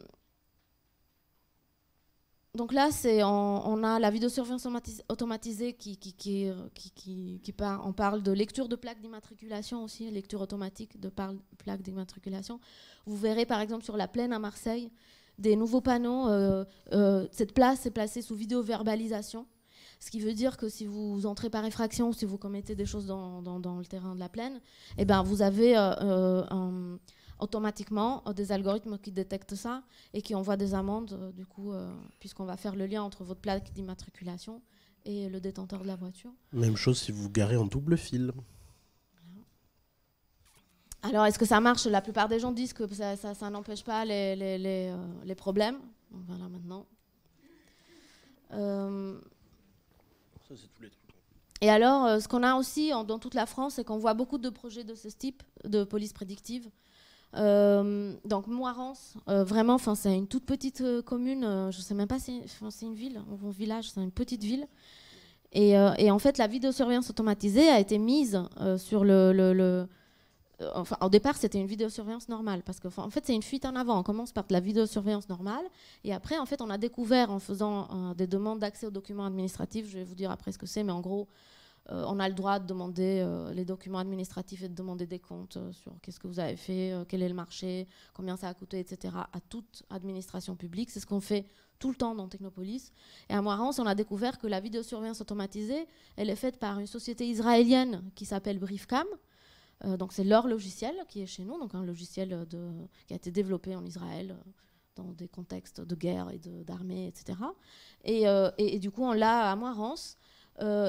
donc là, c'est on, a la vidéosurveillance automatisée qui, qui, qui, qui, qui On parle de lecture de plaques d'immatriculation aussi, lecture automatique de plaques d'immatriculation. Vous verrez par exemple sur la plaine à Marseille des nouveaux panneaux. Euh, euh, cette place est placée sous vidéo-verbalisation, ce qui veut dire que si vous entrez par effraction ou si vous commettez des choses dans, le terrain de la plaine, eh ben vous avez euh, un automatiquement euh, des algorithmes qui détectent ça et qui envoient des amendes, euh, du coup, euh, puisqu'on va faire le lien entre votre plaque d'immatriculation et le détenteur de la voiture. Même chose si vous garez en double fil. Alors, est-ce que ça marche La plupart des gens disent que ça, n'empêche pas les, problèmes. voilà, maintenant. tous les trucs. Et alors, ce qu'on a aussi dans toute la France, c'est qu'on voit beaucoup de projets de ce type, de police prédictive, euh, donc Moirance, euh, vraiment, c'est une toute petite euh, commune, je ne sais même pas si c'est une ville, ou un village, c'est une petite ville. Et, en fait, la vidéosurveillance automatisée a été mise sur le... enfin, au départ, c'était une vidéosurveillance normale, parce que en fait, c'est une fuite en avant. On commence par de la vidéosurveillance normale, et après, en fait, on a découvert en faisant des demandes d'accès aux documents administratifs, je vais vous dire après ce que c'est, mais en gros, euh, on a le droit de demander euh, les documents administratifs et de demander des comptes euh, sur qu'est-ce que vous avez fait, quel est le marché, combien ça a coûté, etc. à toute administration publique. C'est ce qu'on fait tout le temps dans Technopolis. Et à Moirance, on a découvert que la vidéosurveillance automatisée, elle est faite par une société israélienne qui s'appelle Briefcam. donc c'est leur logiciel qui est chez nous, donc un logiciel de, qui a été développé en Israël dans des contextes de guerre et d'armée, etc. Et, et, du coup, on l'a à Moirance.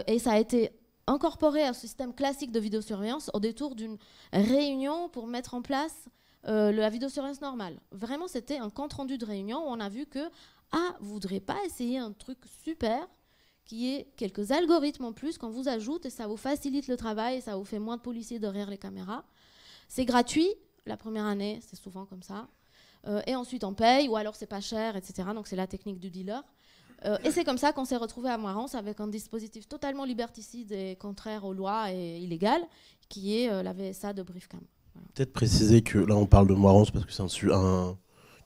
et ça a été incorporer un système classique de vidéosurveillance au détour d'une réunion pour mettre en place euh, la vidéosurveillance normale. Vraiment, c'était un compte-rendu de réunion où on a vu que, ah, vous ne voudrez pas essayer un truc super qui est quelques algorithmes en plus qu'on vous ajoute et ça vous facilite le travail, ça vous fait moins de policiers derrière les caméras. C'est gratuit, la première année, c'est souvent comme ça. Euh, et ensuite on paye, ou alors c'est pas cher, etc. Donc c'est la technique du dealer. Euh, et c'est comme ça qu'on s'est retrouvé à Moirance avec un dispositif totalement liberticide et contraire aux lois et illégal, qui est euh, la VSA de Briefcam. Peut-être préciser que là on parle de Moirance parce que c'est un,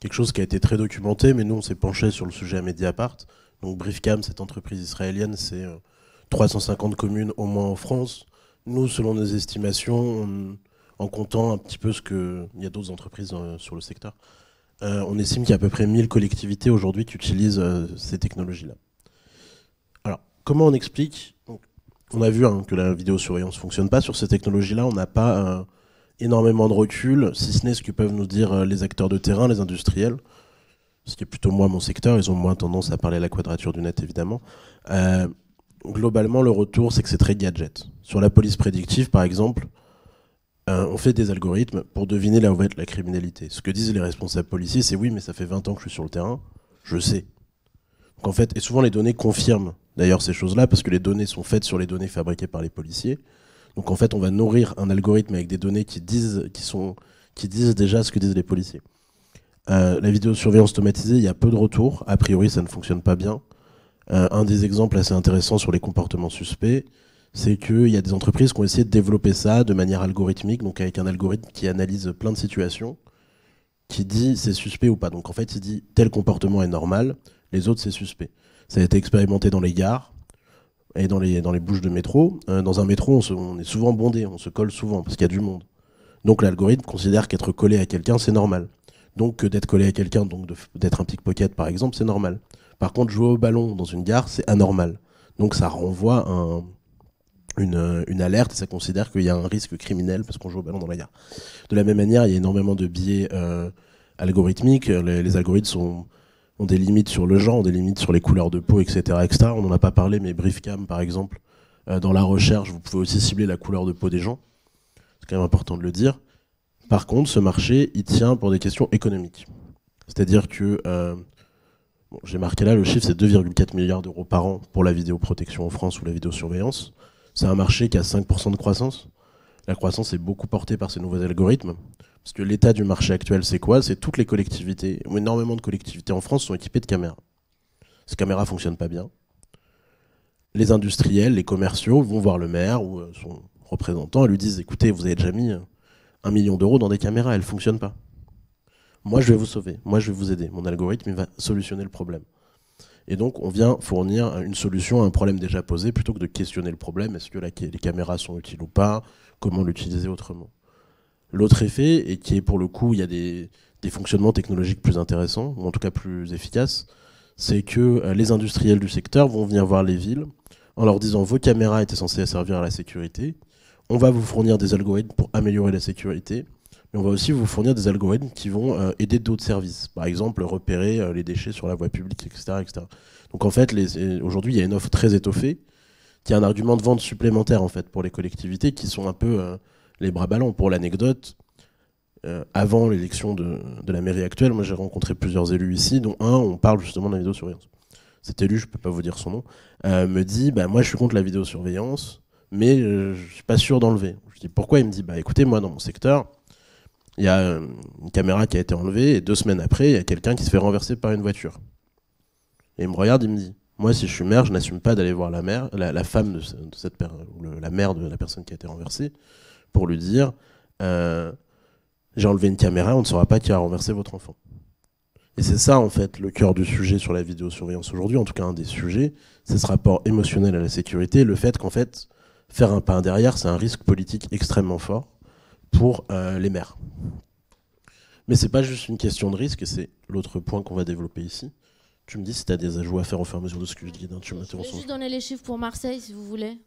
quelque chose qui a été très documenté, mais nous on s'est penché sur le sujet à Mediapart. Donc Briefcam, cette entreprise israélienne, c'est 350 euh, communes au moins en France. Nous, selon nos estimations, en comptant un petit peu ce qu'il y a d'autres entreprises sur le secteur, euh, on estime qu'il y a à peu près 1000 collectivités aujourd'hui qui utilisent euh, ces technologies-là. Alors, comment on explique On a vu hein, que la vidéosurveillance ne fonctionne pas sur ces technologies-là, on n'a pas euh, énormément de recul, si ce n'est ce que peuvent nous dire les acteurs de terrain, les industriels, ce qui est plutôt moi mon secteur, ils ont moins tendance à parler à la quadrature du net évidemment. globalement, le retour, c'est que c'est très gadget. Sur la police prédictive, par exemple, on fait des algorithmes pour deviner là où va être la criminalité. Ce que disent les responsables policiers, c'est oui, mais ça fait 20 ans que je suis sur le terrain, je sais. fait, et souvent les données confirment d'ailleurs ces choses-là, parce que les données sont faites sur les données fabriquées par les policiers. Donc en fait, on va nourrir un algorithme avec des données qui disent, qui disent déjà ce que disent les policiers. Euh, la vidéosurveillance automatisée, il y a peu de retours. A priori, ça ne fonctionne pas bien. Euh, un des exemples assez intéressants sur les comportements suspects, c'est qu'il y a des entreprises qui ont essayé de développer ça de manière algorithmique, donc avec un algorithme qui analyse plein de situations, qui dit c'est suspect ou pas. Donc en fait, il dit tel comportement est normal, les autres c'est suspect. Ça a été expérimenté dans les gares et dans les, dans les bouches de métro. Euh, dans un métro, on, est souvent bondé, on se colle souvent parce qu'il y a du monde. Donc l'algorithme considère qu'être collé à quelqu'un, c'est normal. Donc d'être collé à quelqu'un, donc d'être un pickpocket par exemple, c'est normal. Par contre, jouer au ballon dans une gare, c'est anormal. Donc ça renvoie un euh, une, alerte ça considère qu'il y a un risque criminel parce qu'on joue au ballon dans la gare. De la même manière, il y a énormément de biais euh, algorithmiques. Euh, les, algorithmes ont des limites sur le genre, ont des limites sur les couleurs de peau, etc. On n'en a pas parlé, mais Briefcam, par exemple, dans la recherche, vous pouvez aussi cibler la couleur de peau des gens. C'est quand même important de le dire. Par contre, ce marché, il tient pour des questions économiques. C'est-à-dire que, j'ai marqué là, le chiffre, c'est 2,4 milliards d'euros par an pour la vidéoprotection en France ou la vidéosurveillance. C'est un marché qui a 5% de croissance. La croissance est beaucoup portée par ces nouveaux algorithmes. Parce que l'état du marché actuel, c'est quoi C'est toutes les collectivités, ou énormément de collectivités en France sont équipées de caméras. Ces caméras ne fonctionnent pas bien. Les industriels, les commerciaux vont voir le maire ou euh, son représentant et lui disent écoutez, vous avez déjà mis euh, un million d'euros dans des caméras, elles ne fonctionnent pas. Moi, je vais vous sauver, moi, je vais vous aider. Mon algorithme va solutionner le problème. Et donc, on vient fournir une solution à un problème déjà posé plutôt que de questionner le problème. Est-ce que les caméras sont utiles ou pas Comment l'utiliser autrement L'autre effet, et qui est pour le coup, il y a des, fonctionnements technologiques plus intéressants, ou en tout cas plus efficaces, c'est que euh, les industriels du secteur vont venir voir les villes en leur disant vos caméras étaient censées servir à la sécurité, on va vous fournir des algorithmes pour améliorer la sécurité, mais on va aussi vous fournir des algorithmes qui vont euh, aider d'autres services. Par exemple, repérer euh, les déchets sur la voie publique, etc. Donc en fait, euh, aujourd'hui, il y a une offre très étoffée qui est un argument de vente supplémentaire en fait pour les collectivités qui sont un peu les bras ballants. Pour l'anecdote, avant l'élection de, la mairie actuelle, moi j'ai rencontré plusieurs élus ici, dont un, on parle justement de la vidéosurveillance. Cet élu, je ne peux pas vous dire son nom, me dit bah, Moi je suis contre la vidéosurveillance, mais je ne suis pas sûr d'enlever. Je dis Pourquoi Il me dit bah, Écoutez, moi dans mon secteur, il y a euh, une caméra qui a été enlevée et deux semaines après, il y a quelqu'un qui se fait renverser par une voiture. Et il me regarde, il me dit Moi, si je suis mère, je n'assume pas d'aller voir la mère, la, femme de, de cette ou la mère de la personne qui a été renversée, pour lui dire euh, J'ai enlevé une caméra, on ne saura pas qui a renversé votre enfant. Et c'est ça, en fait, le cœur du sujet sur la vidéosurveillance aujourd'hui, en tout cas un des sujets, c'est ce rapport émotionnel à la sécurité, le fait qu'en fait, faire un pas derrière, c'est un risque politique extrêmement fort pour euh, les maires. Mais c'est pas juste une question de risque, c'est l'autre point qu'on va développer ici. Tu me dis si tu as des ajouts à faire au fur et à mesure de ce que je dis. je vais juste donner les chiffres pour Marseille, si vous voulez.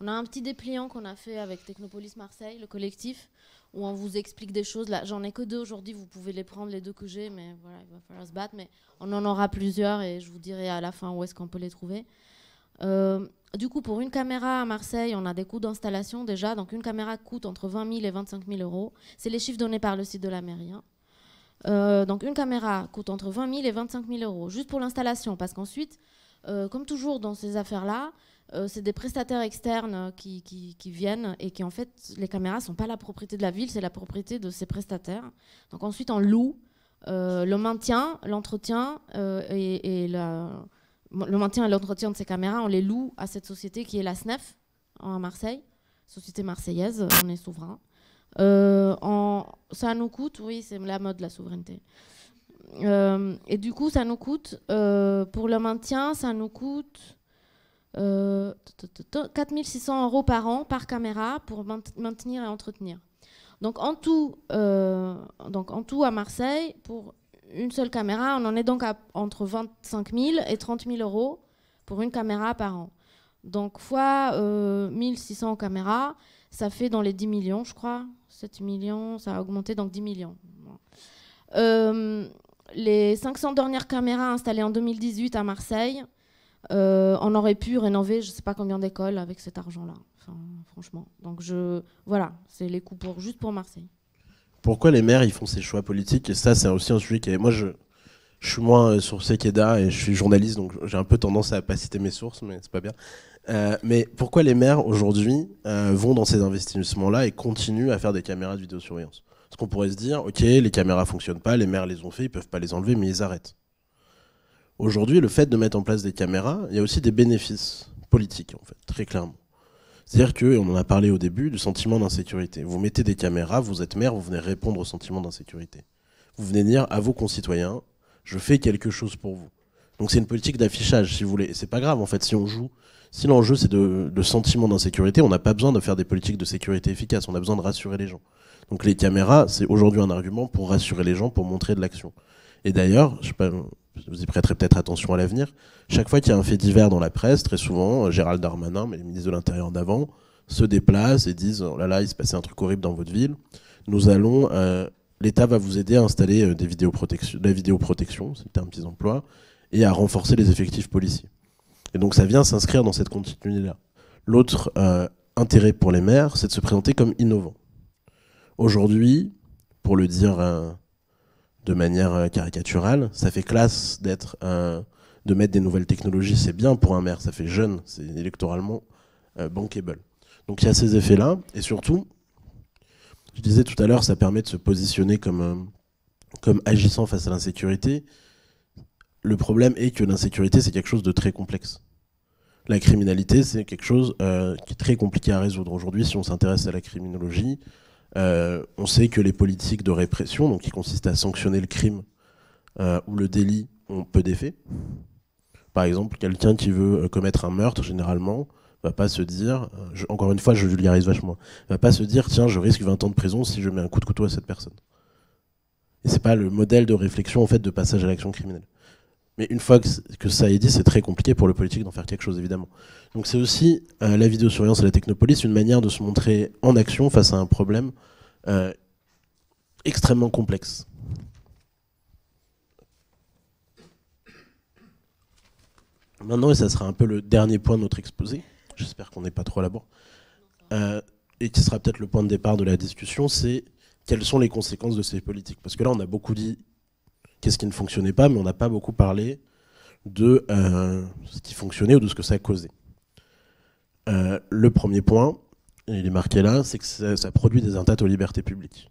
On a un petit dépliant qu'on a fait avec Technopolis Marseille, le collectif, où on vous explique des choses. Là, j'en ai que deux aujourd'hui, vous pouvez les prendre, les deux que j'ai, mais voilà, il va falloir se battre. Mais on en aura plusieurs et je vous dirai à la fin où est-ce qu'on peut les trouver. Euh, du coup, pour une caméra à Marseille, on a des coûts d'installation déjà. Donc, une caméra coûte entre 20 000 et 25 000 euros. C'est les chiffres donnés par le site de la mairie. Hein. Euh, donc, une caméra coûte entre 20 000 et 25 000 euros, juste pour l'installation. Parce qu'ensuite, euh, comme toujours dans ces affaires-là, c'est des prestataires externes qui, viennent et qui, en fait, les caméras ne sont pas la propriété de la ville, c'est la propriété de ces prestataires. Donc, ensuite, on loue le maintien, l'entretien et, et la le maintien et l'entretien de ces caméras, on les loue à cette société qui est la SNEF à Marseille, société marseillaise, on est souverain. Euh, ça nous coûte, oui, c'est la mode, la souveraineté. Euh, et du coup, ça nous coûte, euh, pour le maintien, ça nous coûte 4600 euros par an par caméra pour maintenir et entretenir. Donc en tout, donc en tout à Marseille, pour une seule caméra, on en est donc à entre 25 000 et 30 000 euros pour une caméra par an. Donc fois 1 euh, 1600 caméras, ça fait dans les 10 millions, je crois. 7 millions, ça a augmenté, donc 10 millions. Euh, les 500 dernières caméras installées en 2018 à Marseille, euh, on aurait pu rénover je ne sais pas combien d'écoles avec cet argent-là. franchement. Donc je, voilà, c'est les coûts juste pour Marseille pourquoi les maires ils font ces choix politiques Et ça, c'est aussi un sujet qui est. Moi, je, suis moins euh, sur Sekeda et je suis journaliste, donc j'ai un peu tendance à pas citer mes sources, mais c'est pas bien. Euh, mais pourquoi les maires aujourd'hui euh, vont dans ces investissements-là et continuent à faire des caméras de vidéosurveillance Parce qu'on pourrait se dire, ok, les caméras fonctionnent pas, les maires les ont fait, ils peuvent pas les enlever, mais ils arrêtent. Aujourd'hui, le fait de mettre en place des caméras, il y a aussi des bénéfices politiques, en fait, très clairement. C'est-à-dire que, on en a parlé au début, du sentiment d'insécurité. Vous mettez des caméras, vous êtes maire, vous venez répondre au sentiment d'insécurité. Vous venez dire à vos concitoyens, je fais quelque chose pour vous. Donc c'est une politique d'affichage, si vous voulez. C'est pas grave, en fait, si on joue. Si l'enjeu c'est de, sentiment d'insécurité, on n'a pas besoin de faire des politiques de sécurité efficaces, on a besoin de rassurer les gens. Donc les caméras, c'est aujourd'hui un argument pour rassurer les gens, pour montrer de l'action. Et d'ailleurs, je sais pas, vous y prêterez peut-être attention à l'avenir, chaque fois qu'il y a un fait divers dans la presse, très souvent, euh, Gérald Darmanin, mais les ministres de l'Intérieur d'avant, se déplacent et disent Oh là là, il se passait un truc horrible dans votre ville. Nous allons. Euh, L'État va vous aider à installer euh, des la vidéoprotection, c'est un petit emploi, et à renforcer les effectifs policiers. Et donc ça vient s'inscrire dans cette continuité-là. L'autre intérêt pour les maires, c'est de se présenter comme innovant. Aujourd'hui, pour le dire de manière euh, caricaturale. Ça fait classe d'être de mettre des nouvelles technologies, c'est bien pour un maire, ça fait jeune, c'est électoralement euh, bankable. Donc il y a ces effets-là, et surtout, je disais tout à l'heure, ça permet de se positionner comme, euh, comme agissant face à l'insécurité. Le problème est que l'insécurité, c'est quelque chose de très complexe. La criminalité, c'est quelque chose qui est très compliqué à résoudre aujourd'hui si on s'intéresse à la criminologie, euh, on sait que les politiques de répression, donc qui consistent à sanctionner le crime euh, ou le délit, ont peu d'effet. Par exemple, quelqu'un qui veut euh, commettre un meurtre, généralement, va pas se dire, encore une fois, je vulgarise vachement, va pas se dire, tiens, je risque 20 ans de prison si je mets un coup de couteau à cette personne. Et c'est pas le modèle de réflexion, en fait, de passage à l'action criminelle. Mais une fois que ça est dit, c'est très compliqué pour le politique d'en faire quelque chose, évidemment. Donc c'est aussi euh, la vidéosurveillance et la technopolis, une manière de se montrer en action face à un problème euh, extrêmement complexe. Maintenant, et ça sera un peu le dernier point de notre exposé, j'espère qu'on n'est pas trop là-bas, euh, et qui sera peut-être le point de départ de la discussion, c'est quelles sont les conséquences de ces politiques. Parce que là, on a beaucoup dit qu'est-ce qui ne fonctionnait pas, mais on n'a pas beaucoup parlé de ce qui fonctionnait ou de ce que ça causait. Euh, le premier point, il est marqué là, c'est que ça, produit des atteintes aux libertés publiques.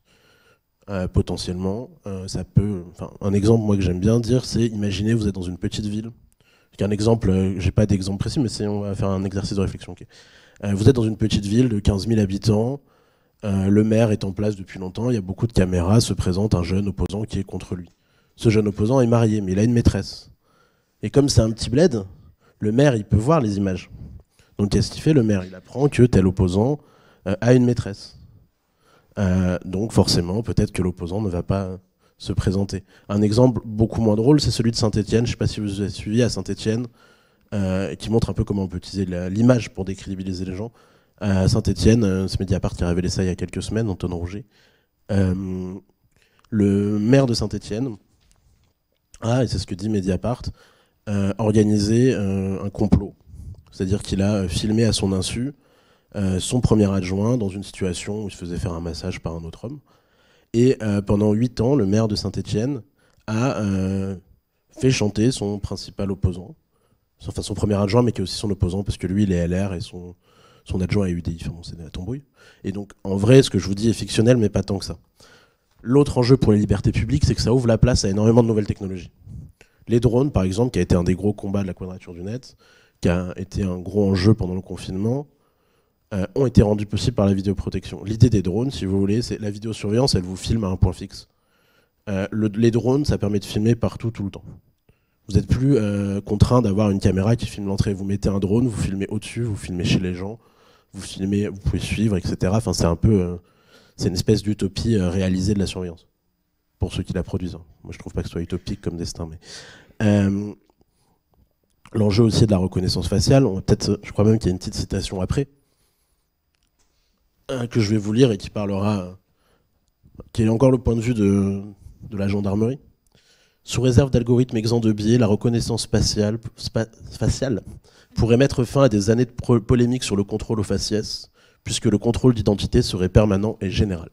Euh, potentiellement, euh, ça peut. Un exemple, moi, que j'aime bien dire, c'est imaginez, vous êtes dans une petite ville. Un exemple, j'ai pas d'exemple précis, mais on va faire un exercice de réflexion. vous êtes dans une petite ville de 15 000 habitants. le maire est en place depuis longtemps. Il y a beaucoup de caméras. Se présente un jeune opposant qui est contre lui. Ce jeune opposant est marié, mais il a une maîtresse. Et comme c'est un petit bled, le maire, il peut voir les images. Donc qu'est-ce qu'il fait le maire Il apprend que tel opposant euh, a une maîtresse. Euh, donc forcément, peut-être que l'opposant ne va pas se présenter. Un exemple beaucoup moins drôle, c'est celui de Saint-Étienne. Je ne sais pas si vous avez suivi à Saint-Étienne, euh, qui montre un peu comment on peut utiliser l'image pour décrédibiliser les gens. À Saint-Étienne, c'est Mediapart qui a révélé ça il y a quelques semaines, Anton Rouget. le maire de Saint-Étienne a, et c'est ce que dit Mediapart, organisé un complot c'est-à-dire qu'il a euh, filmé à son insu euh, son premier adjoint dans une situation où il se faisait faire un massage par un autre homme. Et euh, pendant huit ans, le maire de Saint-Étienne a fait chanter son principal opposant, enfin son premier adjoint, mais qui est aussi son opposant, parce que lui, il est LR et son, adjoint est UDI. Enfin bon, c'est de la Et donc, en vrai, ce que je vous dis est fictionnel, mais pas tant que ça. L'autre enjeu pour les libertés publiques, c'est que ça ouvre la place à énormément de nouvelles technologies. Les drones, par exemple, qui a été un des gros combats de la quadrature du net, qui a été un gros enjeu pendant le confinement, euh, ont été rendus possibles par la vidéoprotection. L'idée des drones, si vous voulez, c'est la vidéosurveillance, elle vous filme à un point fixe. Euh, les drones, ça permet de filmer partout, tout le temps. Vous n'êtes plus euh, contraint d'avoir une caméra qui filme l'entrée. Vous mettez un drone, vous filmez au-dessus, vous filmez chez les gens, vous filmez, vous pouvez suivre, etc. Enfin, c'est un peu, c'est une espèce d'utopie réalisée de la surveillance pour ceux qui la produisent. Hein. Moi, je trouve pas que ce soit utopique comme destin, mais L'enjeu aussi de la reconnaissance faciale, peut-être, euh, je crois même qu'il y a une petite citation après, euh, que je vais vous lire et qui parlera, euh, qui est encore le point de vue de, la gendarmerie. Sous réserve d'algorithmes exempts de biais, la reconnaissance faciale pourrait mettre fin à des années de polémiques sur le contrôle aux faciès, puisque le contrôle d'identité serait permanent et général.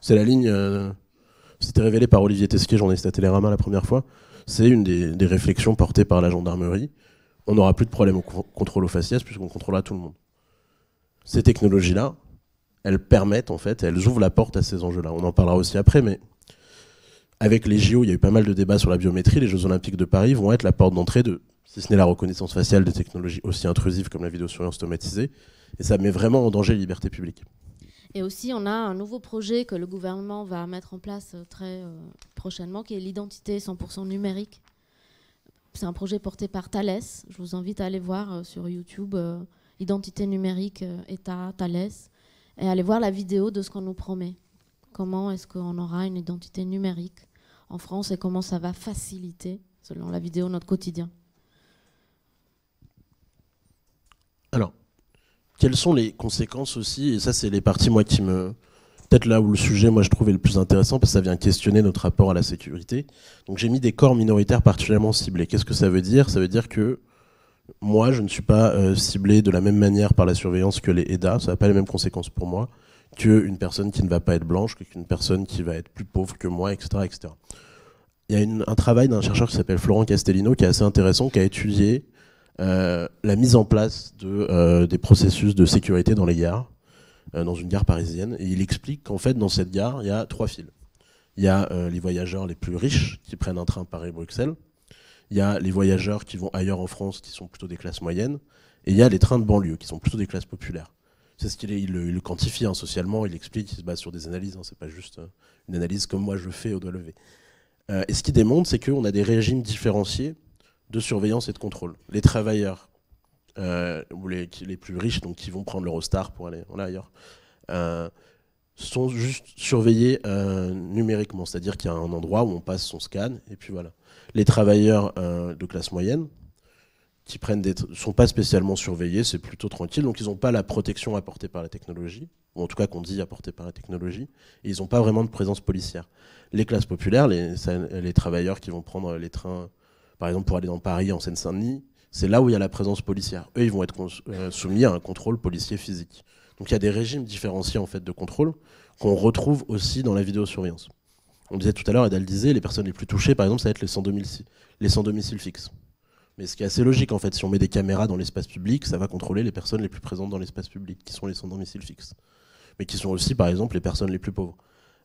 C'est la ligne, c'était révélé par Olivier Tesquet, journaliste à Télérama la première fois, c'est une des, réflexions portées par la gendarmerie. On n'aura plus de problème au contrôle au faciès puisqu'on contrôlera tout le monde. Ces technologies-là, elles permettent en fait, elles ouvrent la porte à ces enjeux-là. On en parlera aussi après, mais avec les JO, il y a eu pas mal de débats sur la biométrie. Les Jeux Olympiques de Paris vont être la porte d'entrée de, si ce n'est la reconnaissance faciale, des technologies aussi intrusives comme la vidéosurveillance automatisée. Et ça met vraiment en danger les libertés publiques. Et aussi, on a un nouveau projet que le gouvernement va mettre en place euh, très euh, prochainement, qui est l'identité 100% numérique. C'est un projet porté par Thales. Je vous invite à aller voir euh, sur YouTube Identité numérique, État, Thales, et aller voir la vidéo de ce qu'on nous promet. Comment est-ce qu'on aura une identité numérique en France et comment ça va faciliter, selon la vidéo, notre quotidien. Alors, quelles sont les conséquences aussi Et ça, c'est les parties, moi, qui me. Peut-être là où le sujet, moi, je trouve est le plus intéressant, parce que ça vient questionner notre rapport à la sécurité. Donc, j'ai mis des corps minoritaires particulièrement ciblés. Qu'est-ce que ça veut dire Ça veut dire que moi, je ne suis pas euh, ciblé de la même manière par la surveillance que les EDA. Ça n'a pas les mêmes conséquences pour moi qu'une personne qui ne va pas être blanche, qu'une personne qui va être plus pauvre que moi, etc. etc. Il y a un travail d'un chercheur qui s'appelle Florent Castellino qui est assez intéressant, qui a étudié euh, la mise en place de, euh, des processus de sécurité dans les gares, euh, dans une gare parisienne. Et il explique qu'en fait, dans cette gare, il y a trois fils. Il y a les voyageurs les plus riches qui prennent un train Paris-Bruxelles. Il y a les voyageurs qui vont ailleurs en France, qui sont plutôt des classes moyennes. Et il y a les trains de banlieue, qui sont plutôt des classes populaires. C'est ce qu'il il le quantifie hein, socialement, il explique, il se base sur des analyses, hein, c'est pas juste une analyse comme moi je fais au doigt levé. et ce qui démontre, c'est qu'on a des régimes différenciés de surveillance et de contrôle. Les travailleurs, euh, ou les, plus riches, donc qui vont prendre l'Eurostar pour aller voilà, ailleurs, euh, sont juste surveillés euh, numériquement. C'est-à-dire qu'il y a un endroit où on passe son scan, et puis voilà. Les travailleurs de classe moyenne, qui prennent sont pas spécialement surveillés, c'est plutôt tranquille, donc ils n'ont pas la protection apportée par la technologie, ou en tout cas qu'on dit apportée par la technologie, et ils n'ont pas vraiment de présence policière. Les classes populaires, les, les travailleurs qui vont prendre les trains par exemple pour aller dans Paris, en Seine-Saint-Denis, c'est là où il y a la présence policière. Eux, ils vont être euh, soumis à un contrôle policier physique. Donc il y a des régimes différenciés en fait de contrôle qu'on retrouve aussi dans la vidéosurveillance. On disait tout à l'heure, Edal disait, les personnes les plus touchées, par exemple, ça va être les sans domicile, les sans domicile fixe. Mais ce qui est assez logique, en fait, si on met des caméras dans l'espace public, ça va contrôler les personnes les plus présentes dans l'espace public, qui sont les sans domicile fixe. Mais qui sont aussi, par exemple, les personnes les plus pauvres.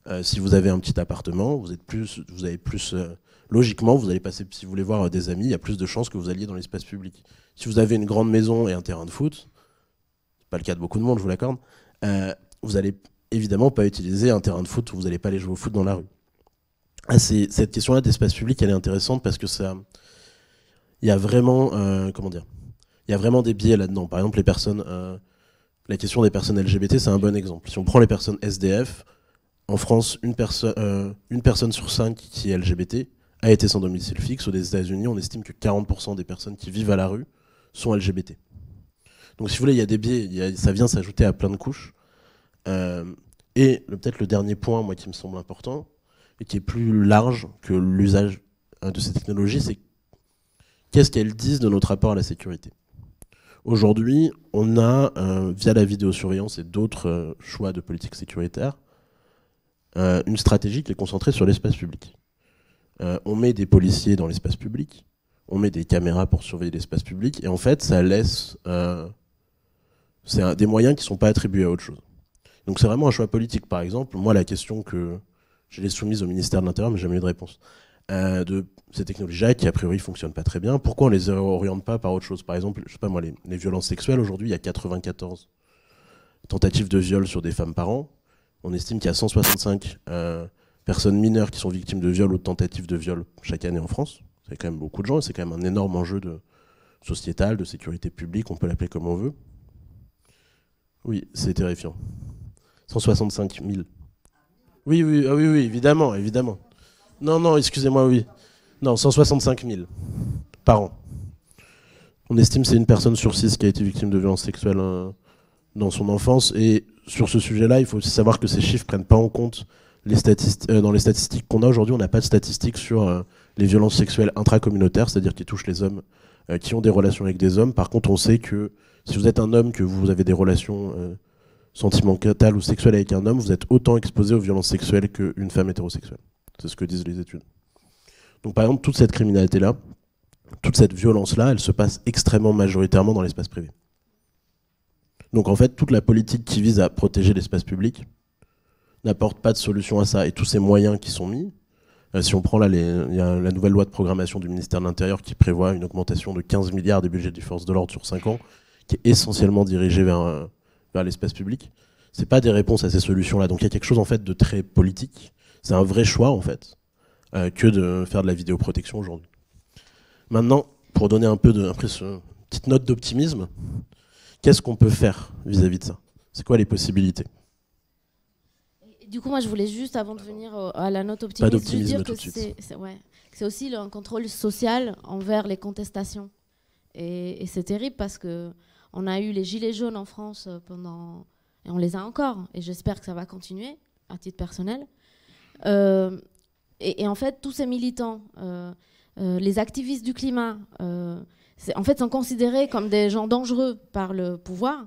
Euh, si vous avez un petit appartement, vous êtes plus, vous avez plus euh, logiquement, vous allez passer, si vous voulez voir euh, des amis, il y a plus de chances que vous alliez dans l'espace public. Si vous avez une grande maison et un terrain de foot, c'est pas le cas de beaucoup de monde, je vous l'accorde, vous allez évidemment pas utiliser un terrain de foot où vous n'allez pas aller jouer au foot dans la rue. Ah, cette question-là d'espace public, elle est intéressante parce que ça, il y a vraiment, comment dire, il y a vraiment des biais là-dedans. Par exemple, les personnes, la question des personnes LGBT, c'est un bon exemple. Si on prend les personnes SDF, en France, une, euh, une personne sur cinq qui est LGBT a été sans domicile fixe. Aux États-Unis, on estime que 40% des personnes qui vivent à la rue sont LGBT. Donc, si vous voulez, il y a des biais, ça vient s'ajouter à plein de couches. Euh, et peut-être le dernier point, moi, qui me semble important, et qui est plus large que l'usage euh, de ces technologies, c'est qu'est-ce qu'elles disent de notre rapport à la sécurité. Aujourd'hui, on a, via la vidéosurveillance et d'autres choix de politique sécuritaire, euh, une stratégie qui est concentrée sur l'espace public. Euh, on met des policiers dans l'espace public, on met des caméras pour surveiller l'espace public, et en fait, ça laisse. Euh, c'est des moyens qui ne sont pas attribués à autre chose. Donc c'est vraiment un choix politique. Par exemple, moi, la question que je l'ai soumise au ministère de l'Intérieur, mais jamais eu de réponse. de ces technologies-là qui a priori fonctionnent pas très bien, pourquoi on les oriente pas par autre chose Par exemple, je sais pas moi, les, les violences sexuelles aujourd'hui, il y a 94 tentatives de viol sur des femmes par an on estime qu'il y a 165 euh, personnes mineures qui sont victimes de viol ou de tentatives de viol chaque année en France. C'est quand même beaucoup de gens et c'est quand même un énorme enjeu de sociétal, de sécurité publique, on peut l'appeler comme on veut. Oui, c'est terrifiant. 165 000. Oui, oui, ah oui, oui, évidemment, évidemment. Non, non, excusez-moi, oui. Non, 165 000 par an. On estime que c'est une personne sur six qui a été victime de violences sexuelles dans son enfance. Et sur ce sujet-là, il faut aussi savoir que ces chiffres prennent pas en compte les statistiques. Euh, dans les statistiques qu'on a aujourd'hui, on n'a pas de statistiques sur euh, les violences sexuelles intracommunautaires, c'est-à-dire qui touchent les hommes euh, qui ont des relations avec des hommes. Par contre, on sait que si vous êtes un homme, que vous avez des relations sentimentales ou sexuelles avec un homme, vous êtes autant exposé aux violences sexuelles qu'une femme hétérosexuelle. C'est ce que disent les études. Donc par exemple, toute cette criminalité-là, toute cette violence-là, elle se passe extrêmement majoritairement dans l'espace privé. Donc en fait, toute la politique qui vise à protéger l'espace public n'apporte pas de solution à ça. Et tous ces moyens qui sont mis, euh, si on prend là la nouvelle loi de programmation du ministère de l'Intérieur qui prévoit une augmentation de 15 milliards des budgets des forces de l'ordre sur 5 ans, qui est essentiellement dirigée euh, vers, l'espace public, c'est pas des réponses à ces solutions-là. Donc il y a quelque chose en fait de très politique. C'est un vrai choix en fait euh, que de faire de la vidéoprotection aujourd'hui. Maintenant, pour donner un peu de, après ce, petite note d'optimisme, Qu'est-ce qu'on peut faire vis-à-vis de ça C'est quoi les possibilités du coup, moi, je voulais juste, avant de venir euh, à la note optimiste, dire que c'est aussi un contrôle social envers les contestations. Et, c'est terrible parce qu'on a eu les gilets jaunes en France euh, pendant, et on les a encore. Et j'espère que ça va continuer à titre personnel. Euh, et, en fait, tous ces militants, les activistes du climat, en fait, sont considérés comme des gens dangereux par le pouvoir.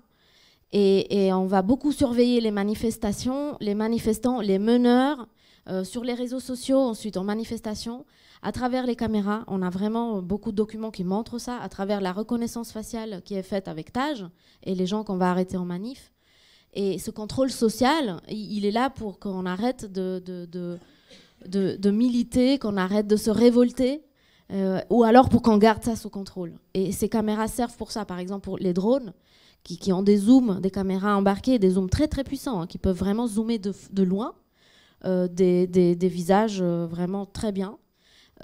Et, on va beaucoup surveiller les manifestations, les manifestants, les meneurs, euh, sur les réseaux sociaux, ensuite en manifestation, à travers les caméras. On a vraiment beaucoup de documents qui montrent ça, à travers la reconnaissance faciale qui est faite avec TAJ et les gens qu'on va arrêter en manif. Et ce contrôle social, il, est là pour qu'on arrête de militer, qu'on arrête de se révolter euh, ou alors pour qu'on garde ça sous contrôle. Et ces caméras servent pour ça, par exemple pour les drones, qui, ont des zooms, des caméras embarquées, des zooms très très puissants, hein, qui peuvent vraiment zoomer de, loin euh, des, visages euh, vraiment très bien.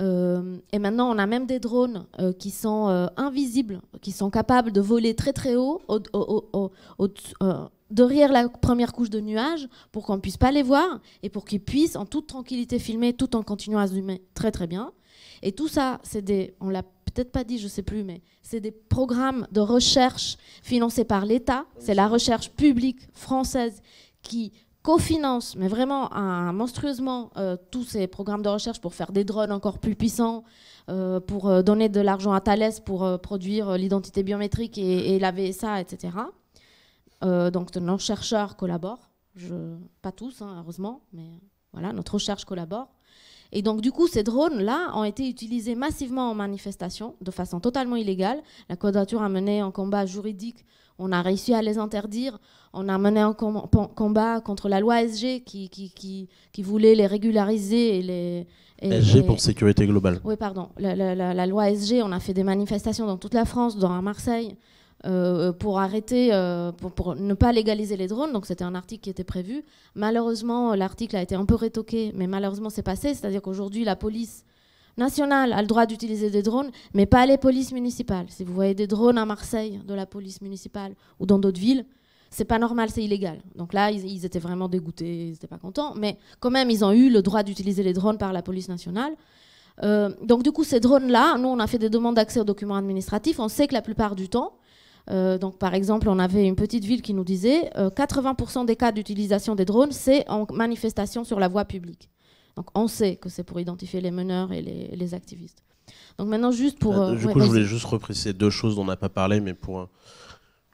et maintenant, on a même des drones qui sont invisibles, qui sont capables de voler très très haut, au, au, derrière la première couche de nuages, pour qu'on ne puisse pas les voir et pour qu'ils puissent en toute tranquillité filmer tout en continuant à zoomer très très bien. Et tout ça, c'est des, on l'a peut-être pas dit, je sais plus, mais c'est des programmes de recherche financés par l'État. C'est la recherche publique française qui cofinance, mais vraiment un, monstrueusement, euh, tous ces programmes de recherche pour faire des drones encore plus puissants, euh, pour euh, donner de l'argent à Thales pour produire l'identité biométrique et, et, la VSA, etc. donc nos chercheurs collaborent, je, pas tous, hein, heureusement, mais voilà, notre recherche collabore. Et donc, du coup, ces drones-là ont été utilisés massivement en manifestation, de façon totalement illégale. La quadrature a mené un combat juridique. On a réussi à les interdire. On a mené un combat contre la loi SG qui, qui, voulait les régulariser et les, SG pour sécurité globale. Oui, pardon. La, la, loi SG, on a fait des manifestations dans toute la France, dans Marseille. Euh, pour arrêter, euh, pour, ne pas légaliser les drones. Donc c'était un article qui était prévu. Malheureusement, l'article a été un peu rétoqué, mais malheureusement c'est passé. C'est-à-dire qu'aujourd'hui, la police nationale a le droit d'utiliser des drones, mais pas les polices municipales. Si vous voyez des drones à Marseille de la police municipale ou dans d'autres villes, c'est pas normal, c'est illégal. Donc là, ils, étaient vraiment dégoûtés, ils n'étaient pas contents, mais quand même, ils ont eu le droit d'utiliser les drones par la police nationale. Euh, donc du coup, ces drones-là, nous, on a fait des demandes d'accès aux documents administratifs. On sait que la plupart du temps, euh, donc, par exemple, on avait une petite ville qui nous disait 80% euh, des cas d'utilisation des drones, c'est en manifestation sur la voie publique. Donc, on sait que c'est pour identifier les meneurs et les, activistes. Donc, maintenant, juste pour. Euh, du je voulais juste repréciser deux choses dont on n'a pas parlé, mais pour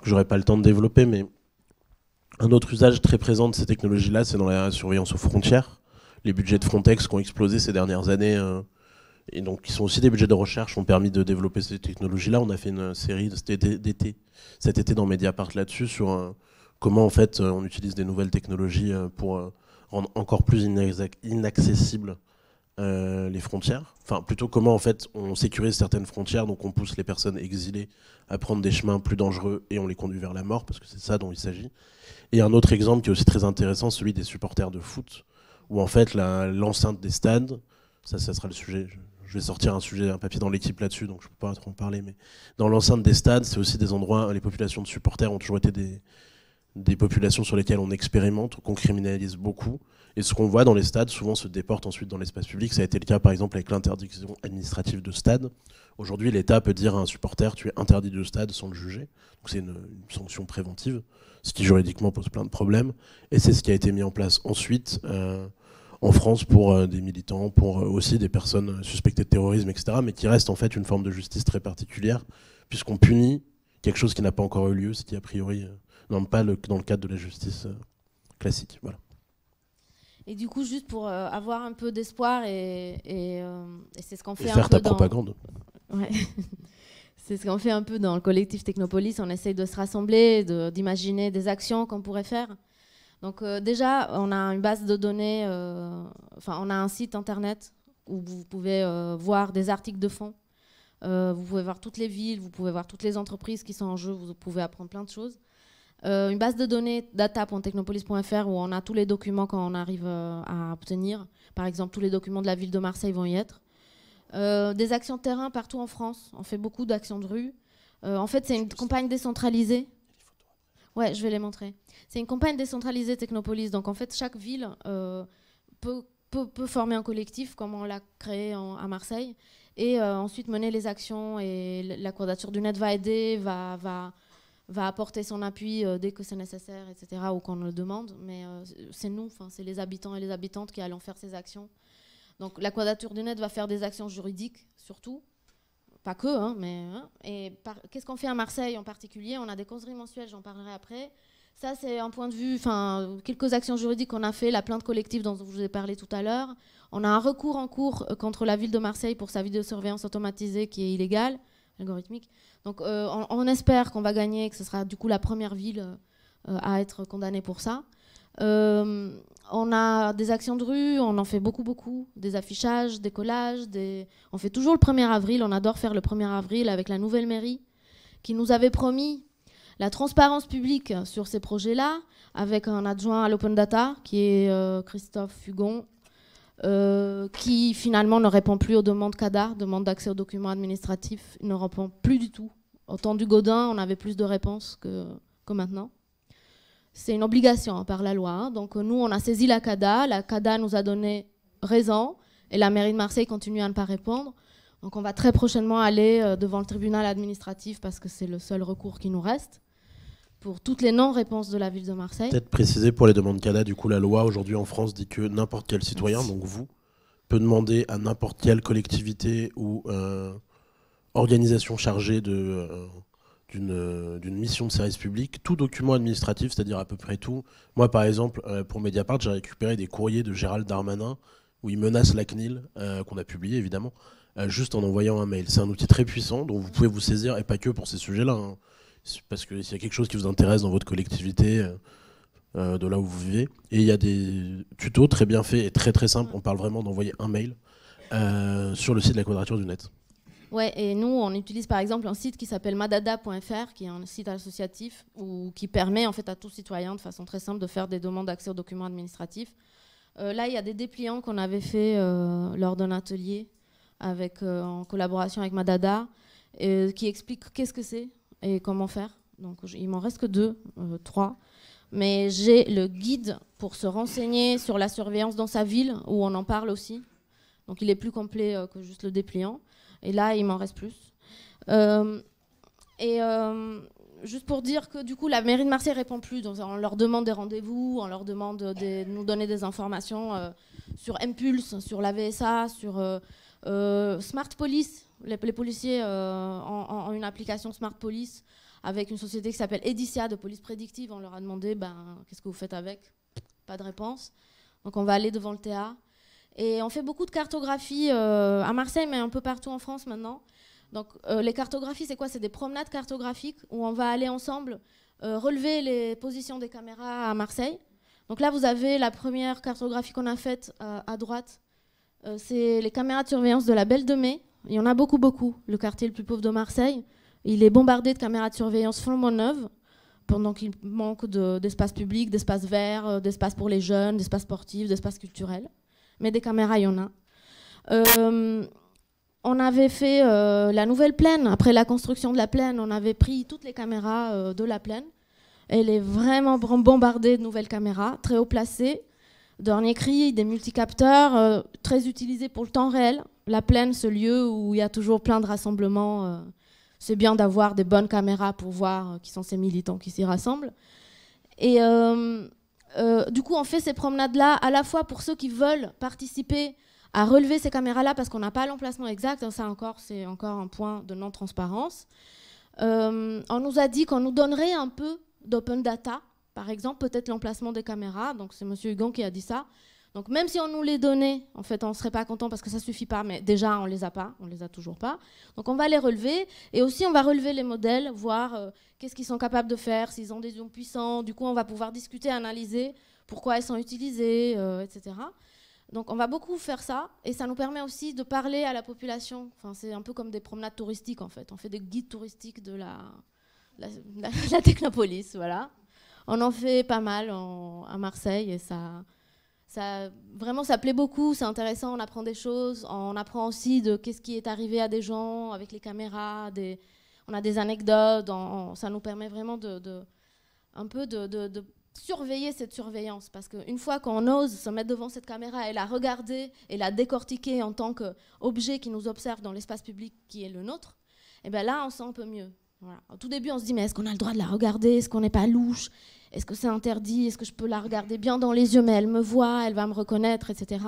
que j'aurais pas le temps de développer. Mais un autre usage très présent de ces technologies-là, c'est dans la surveillance aux frontières. Les budgets de Frontex qui ont explosé ces dernières années et donc qui sont aussi des budgets de recherche, ont permis de développer ces technologies-là. On a fait une série d'été, cet été dans Mediapart là-dessus, sur euh, comment en fait euh, on utilise des nouvelles technologies euh, pour rendre encore plus inaccessibles les frontières. Enfin, plutôt comment en fait on sécurise certaines frontières, donc on pousse les personnes exilées à prendre des chemins plus dangereux et on les conduit vers la mort, parce que c'est ça dont il s'agit. Et un autre exemple qui est aussi très intéressant, celui des supporters de foot, où en fait l'enceinte des stades, ça, ça sera le sujet, je vais sortir un sujet, un papier dans l'équipe là-dessus, donc je ne peux pas trop en parler, mais dans l'enceinte des stades, c'est aussi des endroits, les populations de supporters ont toujours été des, des populations sur lesquelles on expérimente, qu'on criminalise beaucoup. Et ce qu'on voit dans les stades, souvent se déporte ensuite dans l'espace public. Ça a été le cas par exemple avec l'interdiction administrative de stade. Aujourd'hui, l'État peut dire à un supporter tu es interdit de stade sans le juger. Donc c'est une, sanction préventive, ce qui juridiquement pose plein de problèmes. Et c'est ce qui a été mis en place ensuite. Euh, en France pour euh, des militants, pour euh, aussi des personnes suspectées de terrorisme, etc., mais qui reste en fait une forme de justice très particulière, puisqu'on punit quelque chose qui n'a pas encore eu lieu, ce qui a priori euh, n'entre pas dans le cadre de la justice classique. Voilà. Et du coup, juste pour avoir un peu d'espoir, et, c'est ce qu'on fait faire un peu ta propagande. c'est ce qu'on fait un peu dans le collectif Technopolis. On essaye de se rassembler, d'imaginer des actions qu'on pourrait faire. Donc euh, déjà, on a une base de données, euh, enfin on a un site internet où vous pouvez euh, voir des articles de fond, vous pouvez voir toutes les villes, vous pouvez voir toutes les entreprises qui sont en jeu, vous pouvez apprendre plein de choses. une base de données data.technopolis.fr où on a tous les documents qu'on arrive à obtenir. Par exemple, tous les documents de la ville de Marseille vont y être. des actions de terrain partout en France. On fait beaucoup d'actions de rue. en fait, c'est une campagne décentralisée Ouais, je vais les montrer. C'est une campagne décentralisée Technopolis. Donc en fait, chaque ville euh, peut, former un collectif, comme on l'a créé à Marseille, et euh, ensuite mener les actions. Et la quadrature du Net va aider, va, va, apporter son appui euh, dès que c'est nécessaire, etc., ou qu'on le demande. Mais c'est nous, c'est les habitants et les habitantes qui allons faire ces actions. Donc la Quadrature du Net va faire des actions juridiques, surtout pas que, hein, mais. Hein. et qu'est-ce qu'on fait à Marseille en particulier On a des conseils mensuelles, j'en parlerai après. Ça, c'est un point de vue, enfin, quelques actions juridiques qu'on a fait, la plainte collective dont je vous ai parlé tout à l'heure. On a un recours en cours euh, contre la ville de Marseille pour sa vidéosurveillance automatisée qui est illégale, algorithmique. Donc, euh, on, espère qu'on va gagner, que ce sera du coup la première ville euh, à être condamnée pour ça. Euh, on a des actions de rue, on en fait beaucoup, beaucoup. Des affichages, des collages. On fait toujours le 1er avril. On adore faire le 1er avril avec la nouvelle mairie qui nous avait promis la transparence publique sur ces projets-là avec un adjoint à l'open data qui est euh, Christophe Fugon. Euh, qui finalement ne répond plus aux demandes CADA, demandes d'accès aux documents administratifs, il ne répond plus du tout. Au temps du Godin, on avait plus de réponses que maintenant. C'est une obligation hein, par la loi. Hein. Donc euh, nous, on a saisi la CADA. La CADA nous a donné raison et la mairie de Marseille continue à ne pas répondre. Donc on va très prochainement aller euh, devant le tribunal administratif parce que c'est le seul recours qui nous reste pour toutes les non-réponses de la ville de Marseille. Peut-être préciser pour les demandes CADA, du coup la loi aujourd'hui en France dit que n'importe quel citoyen, donc vous, peut demander à n'importe quelle collectivité ou euh, organisation chargée de... Euh, d'une mission de service public, tout document administratif, c'est-à-dire à peu près tout. Moi, par exemple, euh, pour Mediapart, j'ai récupéré des courriers de Gérald Darmanin où il menace la CNIL, euh, qu'on a publié évidemment, juste en envoyant un mail. C'est un outil très puissant dont vous pouvez vous saisir, et pas que pour ces sujets-là. Hein. Parce que s'il y a quelque chose qui vous intéresse dans votre collectivité, de là où vous vivez, et il y a des tutos très bien faits et très très simples, on parle vraiment d'envoyer un mail sur le site de la Quadrature du Net. Ouais, et nous, on utilise par exemple un site qui s'appelle madada.fr, qui est un site associatif ou qui permet en fait à tout citoyen de façon très simple de faire des demandes d'accès aux documents administratifs. Euh, là, il y a des dépliants qu'on avait faits euh, lors d'un atelier avec, euh, en collaboration avec Madada qui expliquent qu'est-ce que c'est et comment faire. Donc, il m'en reste que deux, trois. Mais j'ai le guide pour se renseigner sur la surveillance dans sa ville où on en parle aussi. Donc, il est plus complet que juste le dépliant. Et là, il m'en reste plus. Euh, et euh, juste pour dire que du coup, la mairie de Marseille répond plus. on leur demande des rendez-vous, on leur demande de nous donner des informations euh, sur Impulse, sur la VSA, sur Smart Police. Les, policiers ont, une application Smart Police avec une société qui s'appelle Edicia de police prédictive. On leur a demandé ben, qu'est-ce que vous faites avec Pas de réponse. Donc, on va aller devant le TA et on fait beaucoup de cartographie euh, à Marseille, mais un peu partout en France maintenant. Donc euh, les cartographies, c'est quoi C'est des promenades cartographiques où on va aller ensemble euh, relever les positions des caméras à Marseille. Donc là, vous avez la première cartographie qu'on a faite à droite. c'est les caméras de surveillance de la Belle de Mai. Il y en a beaucoup, beaucoup. Le quartier le plus pauvre de Marseille. Il est bombardé de caméras de surveillance flambant neuves pendant qu'il manque d'espace public, d'espace vert, d'espace pour les jeunes, d'espace sportif, d'espace culturel mais des caméras, il y en a. Euh, on avait fait euh, la nouvelle plaine. Après la construction de la plaine, on avait pris toutes les caméras euh, de la plaine. Elle est vraiment bombardée de nouvelles caméras, très haut placées. Dernier cri, des multicapteurs, très utilisés pour le temps réel. La plaine, ce lieu où il y a toujours plein de rassemblements, c'est bien d'avoir des bonnes caméras pour voir qui sont ces militants qui s'y rassemblent. Et euh, du coup, on fait ces promenades-là à la fois pour ceux qui veulent participer à relever ces caméras-là parce qu'on n'a pas l'emplacement exact. ça encore, c'est encore un point de non-transparence. Euh, on nous a dit qu'on nous donnerait un peu d'open data, par exemple, peut-être l'emplacement des caméras. Donc c'est M. Hugon qui a dit ça. Donc même si on nous les donnait, en fait, on ne serait pas content parce que ça suffit pas, mais déjà, on ne les a pas, on ne les a toujours pas. Donc on va les relever, et aussi on va relever les modèles, voir euh, qu'est-ce qu'ils sont capables de faire, s'ils ont des ions puissants, du coup on va pouvoir discuter, analyser pourquoi elles sont utilisées, etc. Euh, Donc on va beaucoup faire ça, et ça nous permet aussi de parler à la population. Enfin, c'est un peu comme des promenades touristiques, en fait. On fait des guides touristiques de la, la, Technopolis, voilà. On en fait pas mal à Marseille, et ça vraiment, ça plaît beaucoup, c'est intéressant, on apprend des choses, on apprend aussi de qu'est-ce qui est arrivé à des gens avec les caméras, des, on a des anecdotes, ça nous permet vraiment de, un peu de, surveiller cette surveillance, parce qu'une fois qu'on ose se mettre devant cette caméra et la regarder et la décortiquer en tant qu'objet qui nous observe dans l'espace public qui est le nôtre, et eh bien là, on sent un peu mieux. Au tout début, on se dit, mais est-ce qu'on a le droit de la regarder Est-ce qu'on n'est pas louche est-ce que c'est interdit Est-ce que je peux la regarder bien dans les yeux, mais elle me voit, elle va me reconnaître, etc.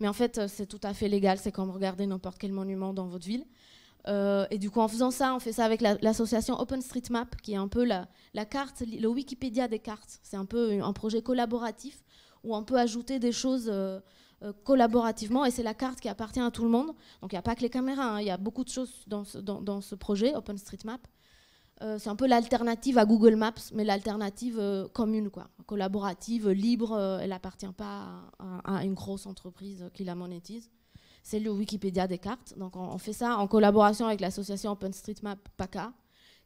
Mais en fait, euh, c'est tout à fait légal, c'est comme regarder n'importe quel monument dans votre ville. Euh, et du coup, en faisant ça, on fait ça avec l'association OpenStreetMap, qui est un peu la, carte, le Wikipédia des cartes. C'est un peu un projet collaboratif où on peut ajouter des choses euh, collaborativement, et c'est la carte qui appartient à tout le monde. Donc il n'y a pas que les caméras, hein. il y a beaucoup de choses dans, dans ce projet OpenStreetMap. Euh, c'est un peu l'alternative à Google Maps, mais l'alternative euh, commune, quoi, collaborative, libre. Euh, elle n'appartient pas à, une grosse entreprise qui la monétise. C'est le Wikipédia des cartes. Donc on, fait ça en collaboration avec l'association OpenStreetMap PACA,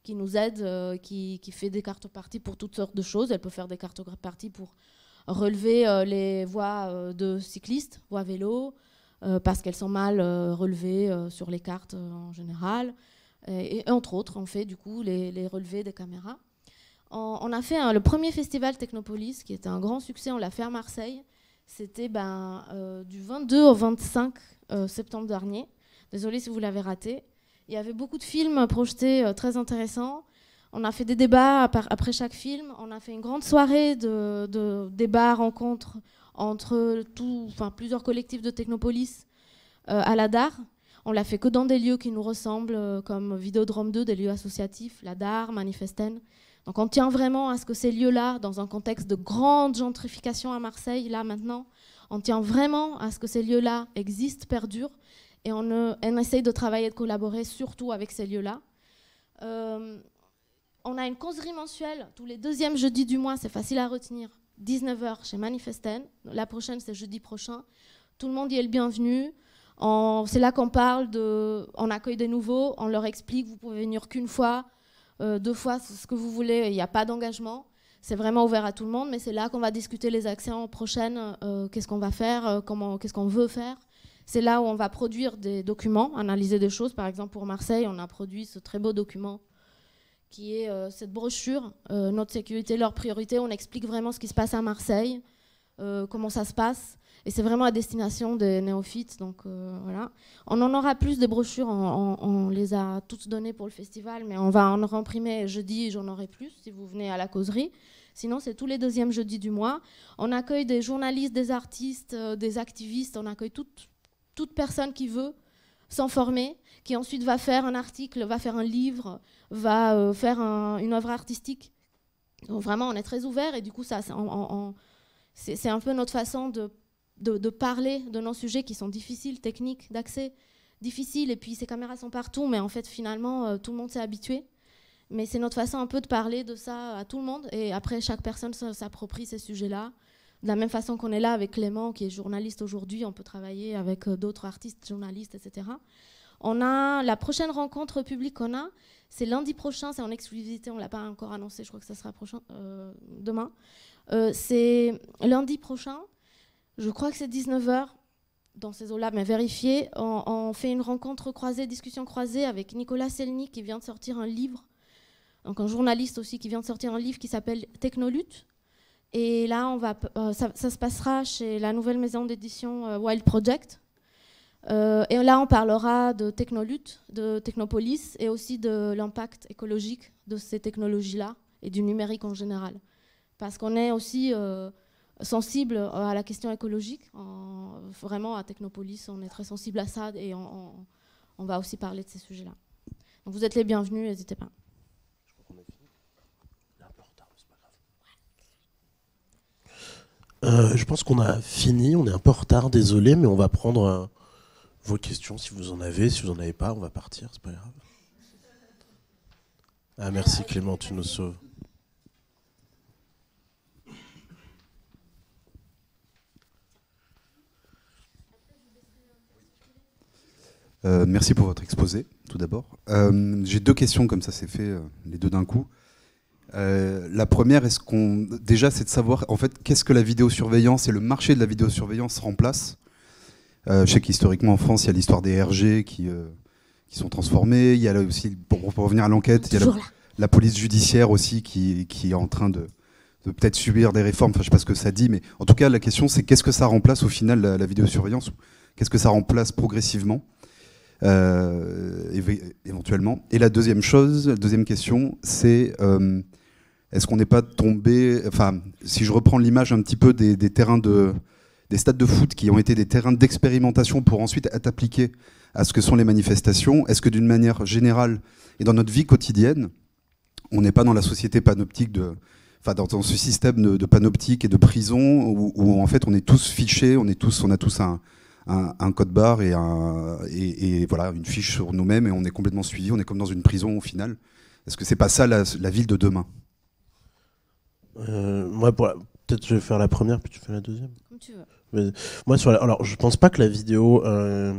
qui nous aide, qui, qui, fait des cartes parties pour toutes sortes de choses. Elle peut faire des cartes parties pour relever les voies de cyclistes, voies vélo, parce qu'elles sont mal relevées sur les cartes en général et, entre autres, on fait du coup les, relevés des caméras. On, a fait le premier festival Technopolis, qui était un grand succès, on l'a fait à Marseille. C'était ben, euh, du 22 au 25 euh, septembre dernier. Désolée si vous l'avez raté. Il y avait beaucoup de films projetés euh, très intéressants. On a fait des débats après chaque film. On a fait une grande soirée de, débats, rencontres entre plusieurs collectifs de Technopolis à la DAR. On l'a fait que dans des lieux qui nous ressemblent, euh, comme Vidéodrome 2, des lieux associatifs, la DAR, Manifesten. Donc on tient vraiment à ce que ces lieux-là, dans un contexte de grande gentrification à Marseille, là maintenant, on tient vraiment à ce que ces lieux-là existent, perdurent, et on, euh, essaye de travailler et de collaborer surtout avec ces lieux-là. Euh, on a une causerie mensuelle tous les deuxièmes jeudis du mois, c'est facile à retenir, 19h chez Manifesten. La prochaine, c'est jeudi prochain. Tout le monde y est le bienvenu. C'est là qu'on parle on accueille des nouveaux, on leur explique, vous pouvez venir qu'une fois, euh, deux fois, ce que vous voulez, il n'y a pas d'engagement. C'est vraiment ouvert à tout le monde, mais c'est là qu'on va discuter les actions en prochaine, euh, qu'est-ce qu'on va faire, euh, comment, qu'est-ce qu'on veut faire. C'est là où on va produire des documents, analyser des choses. Par exemple, pour Marseille, on a produit ce très beau document qui est cette brochure, Notre sécurité, leur priorité. On explique vraiment ce qui se passe à Marseille, comment ça se passe. Et c'est vraiment à destination des néophytes. Donc euh, voilà. On en aura plus de brochures. On, les a toutes données pour le festival, mais on va en imprimer jeudi. J'en aurai plus si vous venez à la causerie. Sinon, c'est tous les deuxièmes jeudis du mois. On accueille des journalistes, des artistes, euh, des activistes. On accueille toute, personne qui veut s'en former, qui ensuite va faire un article, va faire un livre, va euh, faire une œuvre artistique. Donc vraiment, on est très ouvert et du coup, ça, c'est un peu notre façon de de, parler de nos sujets qui sont difficiles, techniques, d'accès, difficiles, et puis ces caméras sont partout, mais en fait finalement euh, tout le monde s'est habitué. Mais c'est notre façon un peu de parler de ça à tout le monde, et après chaque personne s'approprie ces sujets-là. De la même façon qu'on est là avec Clément, qui est journaliste aujourd'hui, on peut travailler avec euh, d'autres artistes, journalistes, etc. On a la prochaine rencontre publique qu'on a, c'est lundi prochain, c'est en exclusivité, on ne l'a pas encore annoncé, je crois que ça sera prochain, euh, demain. c'est lundi prochain je crois que c'est 19h, dans ces eaux-là, mais vérifiez, On, fait une rencontre croisée, discussion croisée avec Nicolas Selny qui vient de sortir un livre, donc un journaliste aussi qui vient de sortir un livre qui s'appelle Technolut. Et là, on va, euh, ça, se passera chez la nouvelle maison d'édition euh, Wild Project. Euh, et là, on parlera de Technolut, de Technopolis et aussi de l'impact écologique de ces technologies-là et du numérique en général. Parce qu'on est aussi sensible euh, à la question écologique. En, vraiment, à Technopolis, on est très sensible à ça et on, va aussi parler de ces sujets-là. vous êtes les bienvenus, n'hésitez pas. je pense qu'on a fini, on est un peu en retard, désolé, mais on va prendre euh, vos questions si vous en avez. Si vous n'en avez pas, on va partir, c'est pas grave. Ah merci Clément, tu nous sauves. Euh, merci pour votre exposé, tout d'abord. Euh, j'ai deux questions, comme ça c'est fait, euh, les deux d'un coup. la première, est-ce qu'on déjà, c'est de savoir en fait qu'est-ce que la vidéosurveillance et le marché de la vidéosurveillance remplace. je sais qu'historiquement en France, il y a l'histoire des RG qui, qui sont transformés. Il y a aussi, pour, revenir à l'enquête, il y a la, police judiciaire aussi qui, qui est en train de, de peut-être subir des réformes. Je je sais pas ce que ça dit, mais en tout cas, la question c'est qu'est-ce que ça remplace au final la, la vidéosurveillance Qu'est-ce que ça remplace progressivement euh, éventuellement. Et la deuxième chose, la deuxième question, c'est euh, est-ce qu'on n'est pas tombé, enfin, si je reprends l'image un petit peu des, terrains de, des stades de foot qui ont été des terrains d'expérimentation pour ensuite être appliqués à ce que sont les manifestations, est-ce que d'une manière générale et dans notre vie quotidienne, on n'est pas dans la société panoptique de, enfin, dans, ce système de, panoptique et de prison où, où, en fait on est tous fichés, on est tous, on a tous un, un, code barre et, voilà, une fiche sur nous-mêmes et on est complètement suivi, on est comme dans une prison au final. Est-ce que c'est pas ça la, ville de demain euh, Moi, peut-être je vais faire la première puis tu fais la deuxième. Comme tu veux. moi, alors je pense pas que la vidéo euh,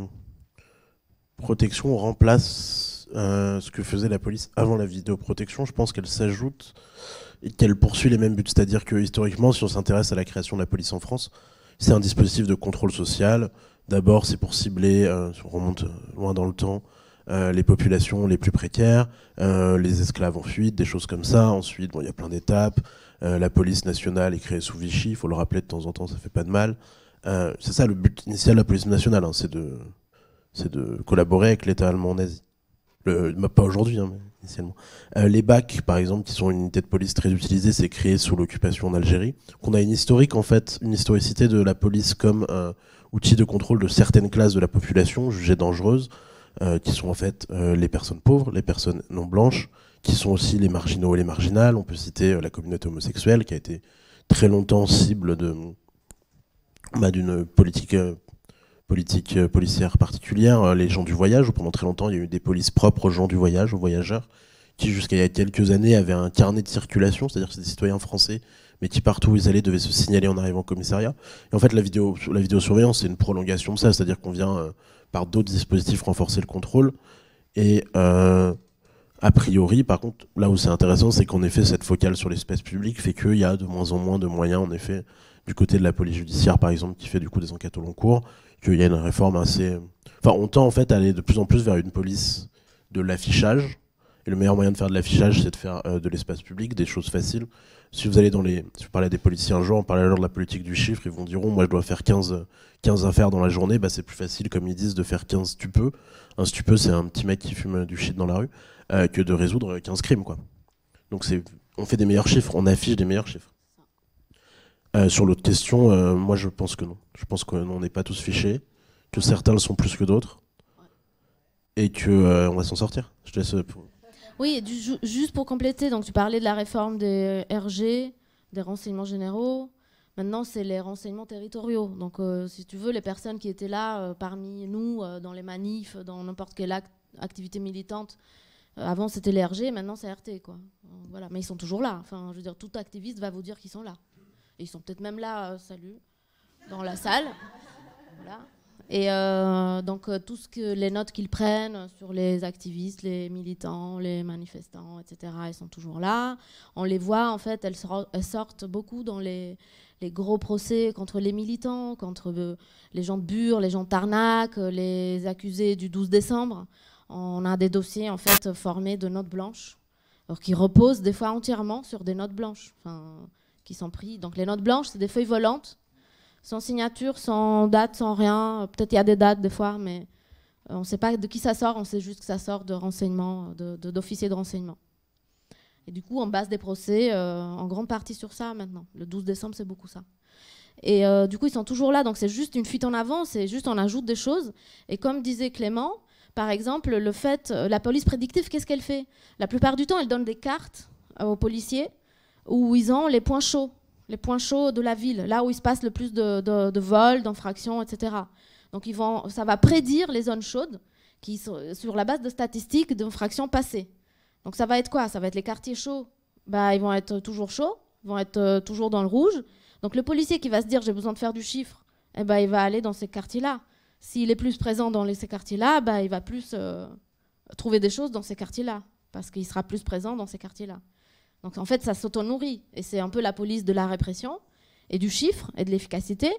protection remplace euh, ce que faisait la police avant la vidéo protection. Je pense qu'elle s'ajoute et qu'elle poursuit les mêmes buts. C'est-à-dire que historiquement, si on s'intéresse à la création de la police en France, c'est un dispositif de contrôle social D'abord, c'est pour cibler, euh, si on remonte euh, loin dans le temps, euh, les populations les plus précaires, les esclaves en fuite, des choses comme ça. Ensuite, il y a plein d'étapes. la police nationale est créée sous Vichy, il faut le rappeler de temps en temps, ça fait pas de mal. c'est ça le but initial de la police nationale, hein, c'est de, collaborer avec l'État allemand nazi. Le, bah, pas aujourd'hui, hein, mais initialement. les BAC, par exemple, qui sont une unité de police très utilisée, c'est créé sous l'occupation en Algérie. Qu'on a une historique, en fait, une historicité de la police comme outils de contrôle de certaines classes de la population jugées dangereuses, euh, qui sont en fait euh, les personnes pauvres, les personnes non blanches, qui sont aussi les marginaux et les marginales. On peut citer euh, la communauté homosexuelle, qui a été très longtemps cible bah, d'une politique politique policière particulière, les gens du voyage, où pendant très longtemps il y a eu des polices propres aux gens du voyage, aux voyageurs, qui jusqu'à il y a quelques années avaient un carnet de circulation, c'est-à-dire que c'est des citoyens français mais qui partout où ils allaient devaient se signaler en arrivant au commissariat. Et en fait, la, vidéo, la vidéosurveillance, c'est une prolongation de ça, c'est-à-dire qu'on vient euh, par d'autres dispositifs renforcer le contrôle. Et euh, a priori, par contre, là où c'est intéressant, c'est qu'en effet, cette focale sur l'espace public fait qu'il y a de moins en moins de moyens, en effet, du côté de la police judiciaire, par exemple, qui fait du coup des enquêtes au long cours, qu'il y a une réforme assez. Enfin, on tend en fait à aller de plus en plus vers une police de l'affichage et le meilleur moyen de faire de l'affichage, c'est de faire euh, de l'espace public, des choses faciles. Si vous allez dans les. Si vous parlez à des policiers un jour, on parle alors de la politique du chiffre, ils vont dire moi je dois faire 15, 15 affaires dans la journée, bah, c'est plus facile, comme ils disent, de faire 15 stupeux. Un stupeux, c'est un petit mec qui fume euh, du shit dans la rue, euh, que de résoudre 15 crimes, quoi. Donc c'est. On fait des meilleurs chiffres, on affiche des meilleurs chiffres. sur l'autre question, moi je pense que non. Je pense qu'on n'est pas tous fichés, que certains le sont plus que d'autres, et qu'on va s'en sortir. Je laisse. Oui, juste pour compléter, donc tu parlais de la réforme des RG, des renseignements généraux. Maintenant, c'est les renseignements territoriaux. Donc, euh, si tu veux, les personnes qui étaient là euh, parmi nous, euh, dans les manifs, dans n'importe quelle activité militante, avant c'était les RG, maintenant c'est RT. Quoi. voilà. Mais ils sont toujours là. Enfin, je veux dire, tout activiste va vous dire qu'ils sont là. Et ils sont peut-être même là, salut, dans la salle. Voilà. Et euh, donc, euh, tout ce que les notes qu'ils prennent sur les activistes, les militants, les manifestants, etc., elles sont toujours là. On les voit, en fait, elles, sortent beaucoup dans les, gros procès contre les militants, contre euh, les gens de Bure, les gens de Tarnac, les accusés du 12 décembre. On a des dossiers, en fait, formés de notes blanches, alors qui reposent des fois entièrement sur des notes blanches, qui sont prises. Donc, les notes blanches, c'est des feuilles volantes sans signature, sans date, sans rien. Euh, peut-être il y a des dates des fois, mais euh, on ne sait pas de qui ça sort, on sait juste que ça sort de renseignements, euh, d'officiers de, renseignement. Et du coup, on base des procès en grande partie sur ça maintenant. Le 12 décembre, c'est beaucoup ça. Et du coup, ils sont toujours là. Donc, c'est juste une fuite en avant, c'est juste on ajoute des choses. Et comme disait Clément, par exemple, le fait, la police prédictive, qu'est-ce qu'elle fait La plupart du temps, elle donne des cartes aux policiers où ils ont les points chauds les points chauds de la ville, là où il se passe le plus de, vols, d'infractions, etc. Donc ça va prédire les zones chaudes qui sur la base de statistiques d'infractions passées. Donc ça va être quoi Ça va être les quartiers chauds. Bah, ils vont être toujours chauds, vont être euh, toujours dans le rouge. Donc le policier qui va se dire j'ai besoin de faire du chiffre, eh bah, il va aller dans ces quartiers-là. S'il est plus présent dans ces quartiers-là, bah, il va plus euh, trouver des choses dans ces quartiers-là, parce qu'il sera plus présent dans ces quartiers-là. Donc en fait, ça s'auto-nourrit. Et c'est un peu la police de la répression et du chiffre et de l'efficacité.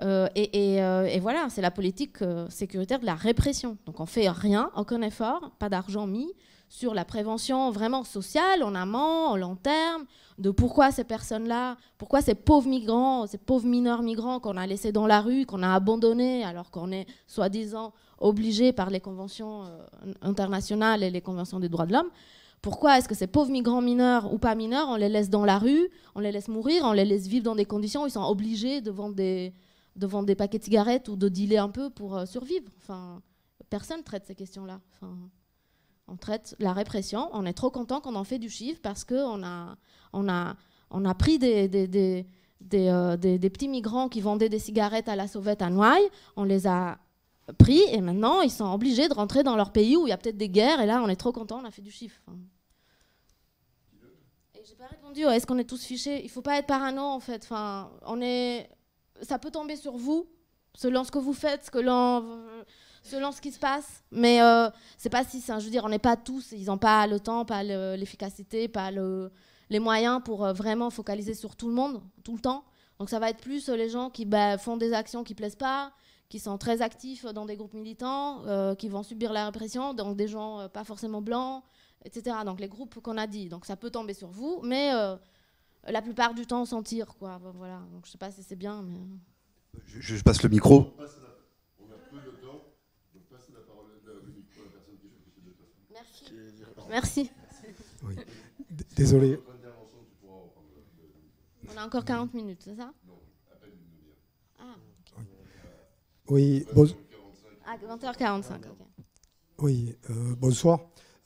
Euh, euh, et, voilà, c'est la politique euh, sécuritaire de la répression. Donc on fait rien, aucun effort, pas d'argent mis sur la prévention vraiment sociale, en amont, en long terme, de pourquoi ces personnes-là, pourquoi ces pauvres migrants, ces pauvres mineurs migrants qu'on a laissés dans la rue, qu'on a abandonnés alors qu'on est soi-disant obligés par les conventions internationales et les conventions des droits de l'homme, pourquoi est-ce que ces pauvres migrants mineurs ou pas mineurs, on les laisse dans la rue, on les laisse mourir, on les laisse vivre dans des conditions où ils sont obligés de vendre des, paquets de cigarettes ou de dealer un peu pour euh, survivre enfin, Personne ne traite ces questions-là. Enfin, on traite la répression. On est trop content qu'on en fait du chiffre parce qu'on a, on a, pris euh, des, des, petits migrants qui vendaient des cigarettes à la sauvette à Noailles. On les a pris et maintenant ils sont obligés de rentrer dans leur pays où il y a peut-être des guerres et là on est trop content, on a fait du chiffre. Hein. Et j'ai pas répondu, est-ce qu'on est tous fichés Il faut pas être parano en fait. Enfin, on est, ça peut tomber sur vous selon ce que vous faites, selon, selon ce qui se passe. Mais euh, c'est pas si simple. Je veux dire, on n'est pas tous, ils n'ont pas le temps, pas l'efficacité, pas les moyens pour euh, vraiment focaliser sur tout le monde, tout le temps. Donc ça va être plus euh, les gens qui bah, font des actions qui plaisent pas, qui sont très actifs dans des groupes militants, euh, qui vont subir la répression, donc des gens euh, pas forcément blancs, etc. Donc les groupes qu'on a dit, donc ça peut tomber sur vous, mais euh, la plupart du temps on s'en tire, quoi. Voilà. Donc je sais pas si c'est bien, mais je, passe le micro. On, temps, la parole de Merci. Merci. Merci. Désolé. On a encore 40 minutes, c'est ça Oui, ah, euh, bonsoir.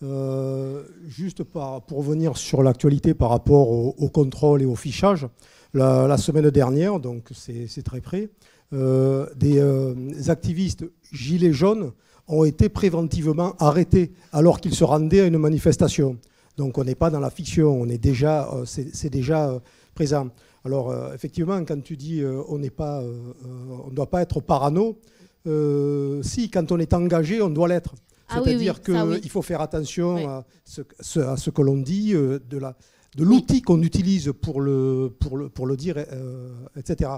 Euh, juste pour revenir sur l'actualité par rapport au, contrôle et au fichage, la, semaine dernière, donc c'est très près, euh, des, activistes gilets jaunes ont été préventivement arrêtés alors qu'ils se rendaient à une manifestation. Donc on n'est pas dans la fiction, on est déjà, c'est déjà présent. Alors, euh, effectivement, quand tu dis euh, on n'est pas, euh, on ne doit pas être parano, si, quand on est engagé, on doit l'être. Ah C'est-à-dire qu'il faut faire attention à ce, que l'on dit, de l'outil qu'on utilise pour le, dire, etc.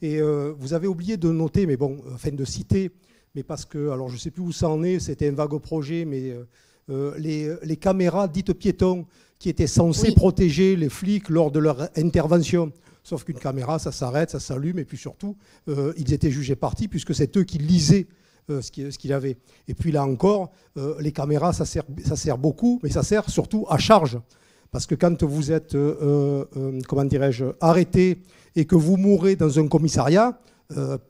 Et vous avez oublié de noter, mais bon, afin de citer, mais parce que, alors je ne sais plus où ça en est, c'était un vague projet, mais les, caméras dites piétons qui étaient censées protéger les flics lors de leur intervention. Sauf qu'une caméra, ça s'arrête, ça s'allume, et puis surtout, euh, ils étaient jugés partis puisque c'est eux qui lisaient euh, ce qu'il avait. Et puis là encore, euh, les caméras, ça sert, beaucoup, mais ça sert surtout à charge. Parce que quand vous êtes, comment dirais-je, arrêté et que vous mourrez dans un commissariat,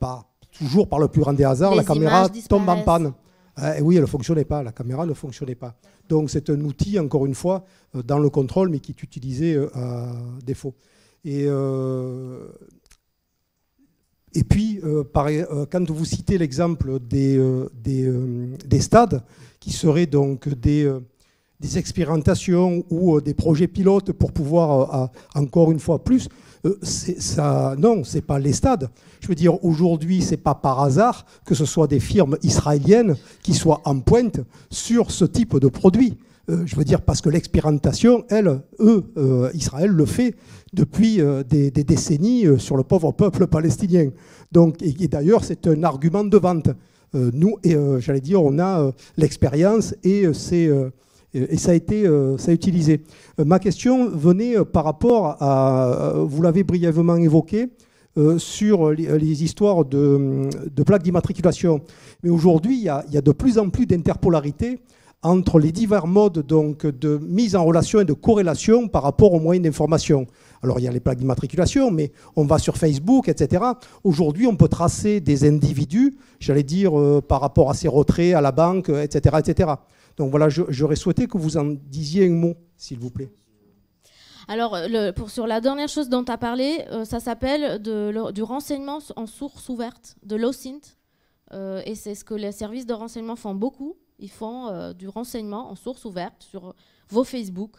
pas toujours par le plus grand des hasards, la caméra tombe en panne. Ah, et oui, elle ne fonctionnait pas, la caméra ne fonctionnait pas. Donc c'est un outil, encore une fois, dans le contrôle, mais qui est utilisé à défaut. Euh, et, puis, euh, euh, quand vous citez l'exemple des, des, stades, qui seraient donc des, expérimentations ou des projets pilotes pour pouvoir, encore une fois, plus, ça, non, ce n'est pas les stades. Je veux dire, aujourd'hui, ce n'est pas par hasard que ce soit des firmes israéliennes qui soient en pointe sur ce type de produit. Euh, je veux dire, parce que l'expérimentation, elle, eux, euh, Israël le fait depuis euh, des, décennies sur le pauvre peuple palestinien. Donc, et, d'ailleurs, c'est un argument de vente. nous, j'allais dire, on a l'expérience et c'est et ça a été ça a utilisé. Ma question venait par rapport à, vous l'avez brièvement évoqué, sur les, histoires de, de plaques d'immatriculation. Mais aujourd'hui, il, il y, a de plus en plus d'interpolarité entre les divers modes donc, de mise en relation et de corrélation par rapport aux moyens d'information. Alors il y a les plaques d'immatriculation, mais on va sur Facebook, etc. Aujourd'hui, on peut tracer des individus, j'allais dire, euh, par rapport à ses retraits, à la banque, etc. etc. Donc voilà, j'aurais souhaité que vous en disiez un mot, s'il vous plaît. Alors, le, pour, sur la dernière chose dont tu as parlé, euh, ça s'appelle du renseignement en source ouverte, de l'OSINT. Euh, et c'est ce que les services de renseignement font beaucoup. Ils font euh, du renseignement en source ouverte sur vos Facebook,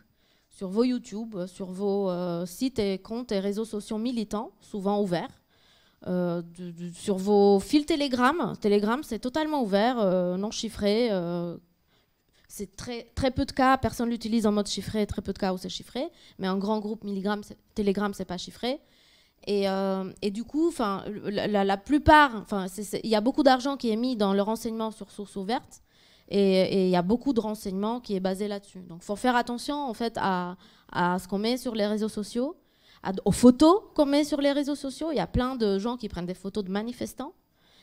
sur vos YouTube, euh, sur vos euh, sites et comptes et réseaux sociaux militants, souvent ouverts. sur vos fils Telegram. Telegram, c'est totalement ouvert, non chiffré. c'est très, très peu de cas, personne l'utilise en mode chiffré, très peu de cas où c'est chiffré. Mais un grand groupe, Telegram, Telegram, c'est pas chiffré. Et, du coup, la, la, la plupart, il y a beaucoup d'argent qui est mis dans le renseignement sur source ouverte. Et il y a beaucoup de renseignements qui est basés là-dessus. Donc il faut faire attention en fait à, ce qu'on met sur les réseaux sociaux, aux photos qu'on met sur les réseaux sociaux. Il y a plein de gens qui prennent des photos de manifestants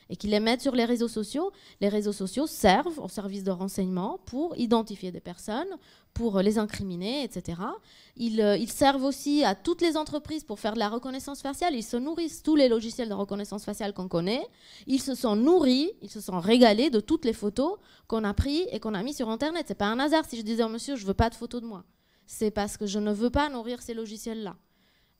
et qu'ils les mettent sur les réseaux sociaux. Les réseaux sociaux servent au service de renseignement pour identifier des personnes, pour les incriminer, etc. Euh, ils, servent aussi à toutes les entreprises pour faire de la reconnaissance faciale. Ils se nourrissent tous les logiciels de reconnaissance faciale qu'on connaît. Ils se sont nourris, ils se sont régalés de toutes les photos qu'on a prises et qu'on a mises sur Internet. C'est pas un hasard si je disais oh, monsieur, je ne veux pas de photos de moi. C'est parce que je ne veux pas nourrir ces logiciels-là.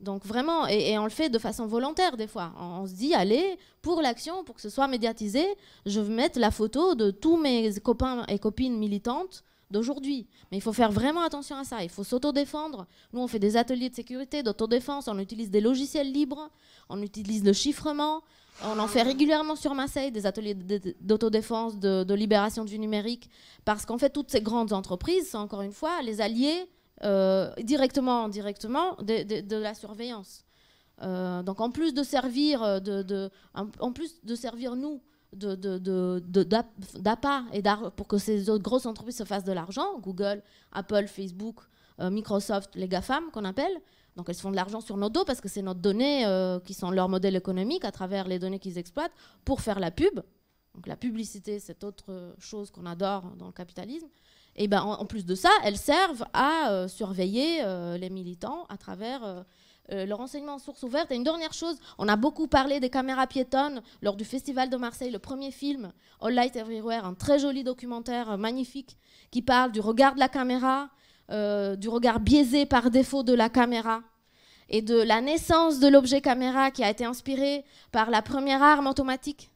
Donc vraiment, et, on le fait de façon volontaire des fois. On, se dit, allez, pour l'action, pour que ce soit médiatisé, je vais mettre la photo de tous mes copains et copines militantes d'aujourd'hui. Mais il faut faire vraiment attention à ça. Il faut s'autodéfendre. Nous, on fait des ateliers de sécurité, d'autodéfense. On utilise des logiciels libres. On utilise le chiffrement. On en fait régulièrement sur Marseille, des ateliers d'autodéfense, de, de, libération du numérique. Parce qu'en fait, toutes ces grandes entreprises sont encore une fois les alliés euh, directement, directement de, la surveillance. Euh, donc en plus de servir, euh, en plus de servir nous d'appât et pour que ces autres grosses entreprises se fassent de l'argent, Google, Apple, Facebook, Microsoft, les GAFAM qu'on appelle, donc elles font de l'argent sur nos dos parce que c'est nos données qui sont leur modèle économique à travers les données qu'ils exploitent pour faire la pub. Donc la publicité, c'est autre chose qu'on adore dans le capitalisme. Et ben, en, plus de ça, elles servent à euh, surveiller euh, les militants à travers euh, le renseignement en source ouverte. Et une dernière chose, on a beaucoup parlé des caméras piétonnes lors du Festival de Marseille, le premier film, All Light Everywhere, un très joli documentaire magnifique qui parle du regard de la caméra, du regard biaisé par défaut de la caméra et de la naissance de l'objet caméra qui a été inspiré par la première arme automatique.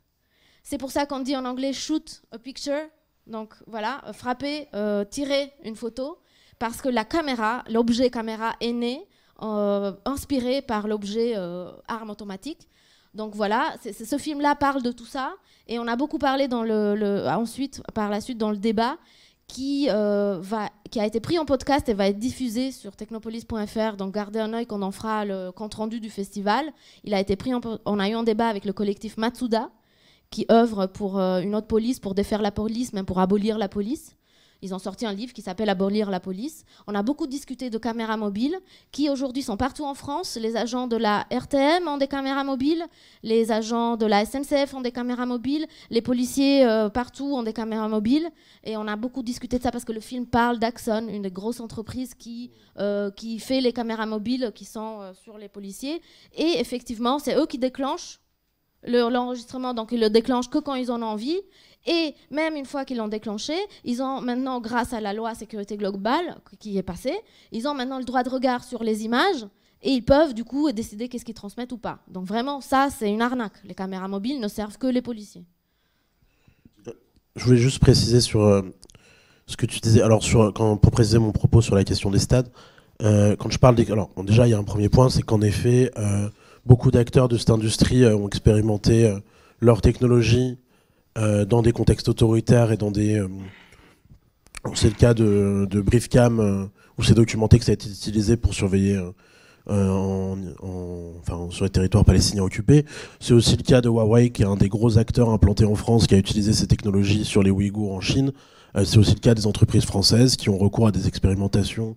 C'est pour ça qu'on dit en anglais shoot a picture, donc voilà, euh, frapper, euh, tirer une photo, parce que la caméra, l'objet caméra est né, euh, inspiré par l'objet arme automatique. Donc voilà, ce film-là parle de tout ça, et on a beaucoup parlé ensuite, par la suite dans le débat qui, a été pris en podcast et va être diffusé sur technopolis.fr. Donc gardez un œil quand on en fera le compte rendu du festival. Il a été pris on a eu un débat avec le collectif Matsuda, qui œuvrent pour euh, une autre police, pour défaire la police, même pour abolir la police. Ils ont sorti un livre qui s'appelle Abolir la police. On a beaucoup discuté de caméras mobiles qui aujourd'hui sont partout en France. Les agents de la RTM ont des caméras mobiles, les agents de la SNCF ont des caméras mobiles, les policiers euh, partout ont des caméras mobiles. Et on a beaucoup discuté de ça parce que le film parle d'Axon, une grosse entreprise qui, euh, qui fait les caméras mobiles qui sont sur les policiers. Et effectivement, c'est eux qui déclenchent l'enregistrement, donc ils le déclenchent que quand ils en ont envie. Et même une fois qu'ils l'ont déclenché, ils ont maintenant, grâce à la loi sécurité globale qui est passée, ils ont maintenant le droit de regard sur les images et ils peuvent du coup décider qu'est-ce qu'ils transmettent ou pas. Donc vraiment, ça, c'est une arnaque. Les caméras mobiles ne servent que les policiers. Je voulais juste préciser sur euh, ce que tu disais. Alors, sur, quand, pour préciser mon propos sur la question des stades, euh, quand je parle des. Alors, déjà, il y a un premier point, c'est qu'en effet. Euh, beaucoup d'acteurs de cette industrie euh, ont expérimenté euh, leur technologie euh, dans des contextes autoritaires et dans des... c'est le cas de, Briefcam, où c'est documenté que ça a été utilisé pour surveiller sur les territoires palestiniens occupés. C'est aussi le cas de Huawei, qui est un des gros acteurs implantés en France, qui a utilisé ces technologies sur les Ouïghours en Chine. c'est aussi le cas des entreprises françaises qui ont recours à des expérimentations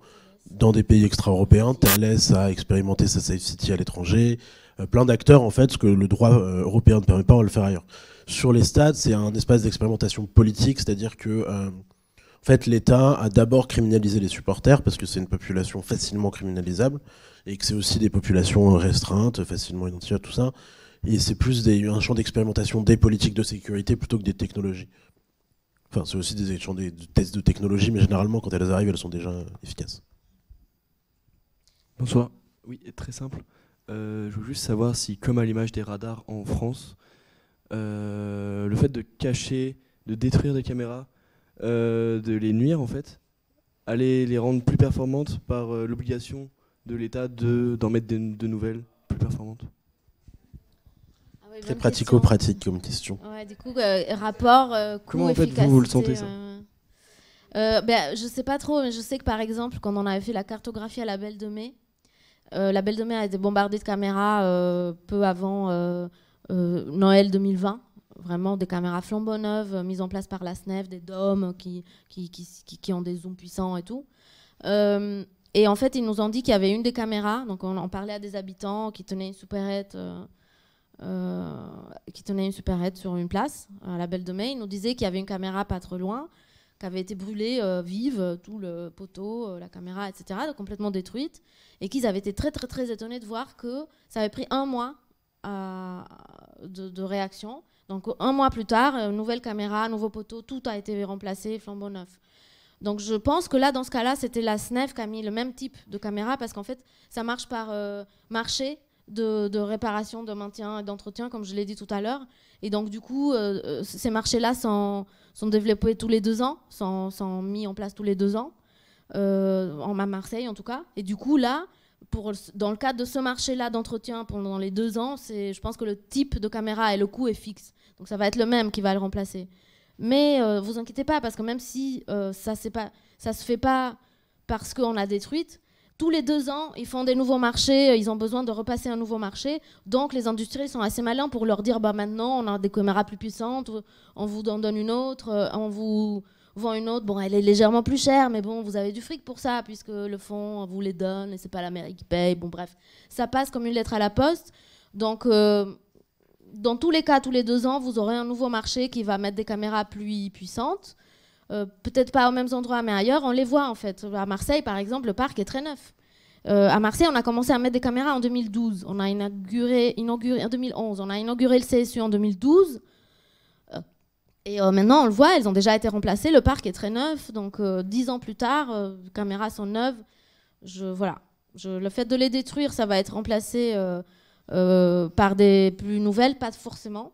dans des pays extra-européens. Thales a expérimenté sa Safe City à l'étranger. Euh, plein d'acteurs, en fait, ce que le droit euh, européen ne permet pas, on va le faire ailleurs. Sur les stades, c'est un espace d'expérimentation politique, c'est-à-dire que euh, en fait, l'État a d'abord criminalisé les supporters parce que c'est une population facilement criminalisable et que c'est aussi des populations restreintes, facilement identifiables, tout ça. Et c'est plus un champ d'expérimentation des politiques de sécurité plutôt que des technologies. Enfin, c'est aussi des champs de, tests de technologies, mais généralement, quand elles arrivent, elles sont déjà efficaces. Bonsoir. Oui, très simple. Euh, je veux juste savoir si, comme à l'image des radars en France, euh, le fait de cacher, de détruire des caméras, euh, de les nuire en fait, allait les rendre plus performantes par l'obligation de l'État d'en mettre de nouvelles plus performantes ah Très pratico-pratique comme question. du coup, rapport, Comment vous, vous le sentez ça euh, ben, Je sais pas trop, mais je sais que par exemple, quand on avait fait la cartographie à la Belle de Mai, euh, la Belle de a été bombardée de caméras euh, peu avant euh, Noël 2020 vraiment des caméras flambant neuves mises en place par la SNEF, des dômes qui, qui, ont des zooms puissants et tout. et en fait, ils nous ont dit qu'il y avait une des caméras, donc on en parlait à des habitants qui tenaient une supérette, qui une supérette sur une place, à la Belle de Mai. Ils nous disaient qu'il y avait une caméra pas trop loin qui avait été brûlée euh, vives, vive, euh, tout le poteau, euh, la caméra, etc., complètement détruite, et qu'ils avaient été très très très étonnés de voir que ça avait pris un mois de, de, réaction. Donc un mois plus tard, nouvelle caméra, nouveau poteau, tout a été remplacé, flambeau neuf. Donc je pense que là, dans ce cas-là, c'était la SNEF qui a mis le même type de caméra parce qu'en fait, ça marche par marché de, réparation, de maintien et d'entretien, comme je l'ai dit tout à l'heure. Et donc, du coup, euh, euh, ces marchés-là sont, sont, développés tous les deux ans, sont, mis en place tous les deux ans, euh, en Marseille en tout cas. Et du coup, là, pour, dans le cadre de ce marché-là d'entretien pendant les deux ans, c'est je pense que le type de caméra et le coût est fixe. Donc, ça va être le même qui va le remplacer. Mais euh, vous inquiétez pas, parce que même si ça ne se fait pas parce qu'on a détruite, tous les deux ans, ils font des nouveaux marchés, euh, ils ont besoin de repasser un nouveau marché. Donc les industriels sont assez malins pour leur dire bah, maintenant, on a des caméras plus puissantes, on vous en donne une autre, euh, on vous vend une autre. Bon, elle est légèrement plus chère, mais bon, vous avez du fric pour ça, puisque le fonds vous les donne et c'est pas la mairie qui paye. Bon, bref, ça passe comme une lettre à la poste. Donc. Euh, dans tous les cas, tous les deux ans, vous aurez un nouveau marché qui va mettre des caméras plus puissantes. Euh, peut-être pas aux mêmes endroits, mais ailleurs, on les voit en fait. À Marseille, par exemple, le parc est très neuf. Euh, à Marseille, on a commencé à mettre des caméras en 2012. On a inauguré, en 2011. On a inauguré le CSU en 2012. Euh, et maintenant, on le voit, elles ont déjà été remplacées. Le parc est très neuf. Donc, dix ans plus tard, les caméras sont neuves. Je, voilà. le fait de les détruire, ça va être remplacé par des plus nouvelles, pas forcément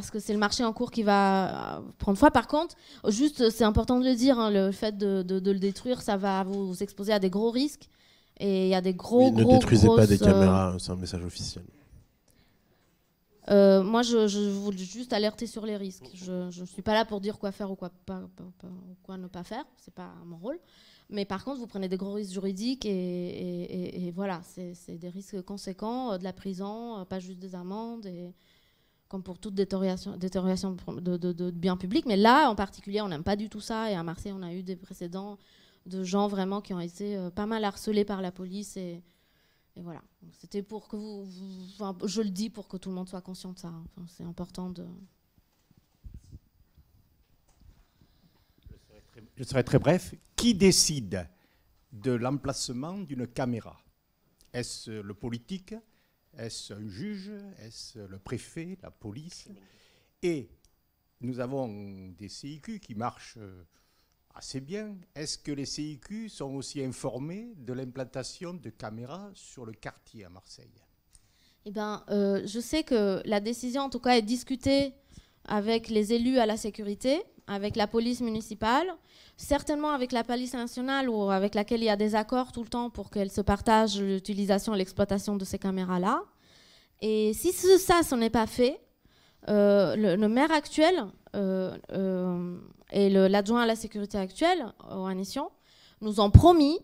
parce que c'est le marché en cours qui va euh, prendre foi. Par contre, juste, c'est important de le dire, hein, le fait de, le détruire, ça va vous exposer à des gros risques. Et il y a des gros, Ne détruisez pas des euh, caméras, c'est un message officiel. Euh, moi, je, voulais juste alerter sur les risques. Je ne suis pas là pour dire quoi faire ou quoi, quoi ne pas faire. C'est pas mon rôle. Mais par contre, vous prenez des gros risques juridiques et, voilà, c'est des risques conséquents, de la prison, pas juste des amendes. Et, comme pour toute détérioration, de, biens publics. Mais là, en particulier, on n'aime pas du tout ça. Et à Marseille, on a eu des précédents de gens vraiment qui ont été euh, pas mal harcelés par la police. Et, et voilà. C'était pour que vous, enfin, Je le dis pour que tout le monde soit conscient de ça. Hein. C'est important de. je serai très bref. Qui décide de l'emplacement d'une caméra Est-ce le politique est-ce un juge Est-ce le préfet La police Et nous avons des CIQ qui marchent euh, assez bien. Est-ce que les CIQ sont aussi informés de l'implantation de caméras sur le quartier à Marseille Eh bien, euh, je sais que la décision, en tout cas, est discutée avec les élus à la sécurité avec la police municipale, certainement avec la police nationale ou avec laquelle il y a des accords tout le temps pour qu'elle se partage l'utilisation et l'exploitation de ces caméras-là. Et si ça, ce n'est pas fait, euh, le, maire actuel euh, euh, et l'adjoint à la sécurité actuelle, au nous ont promis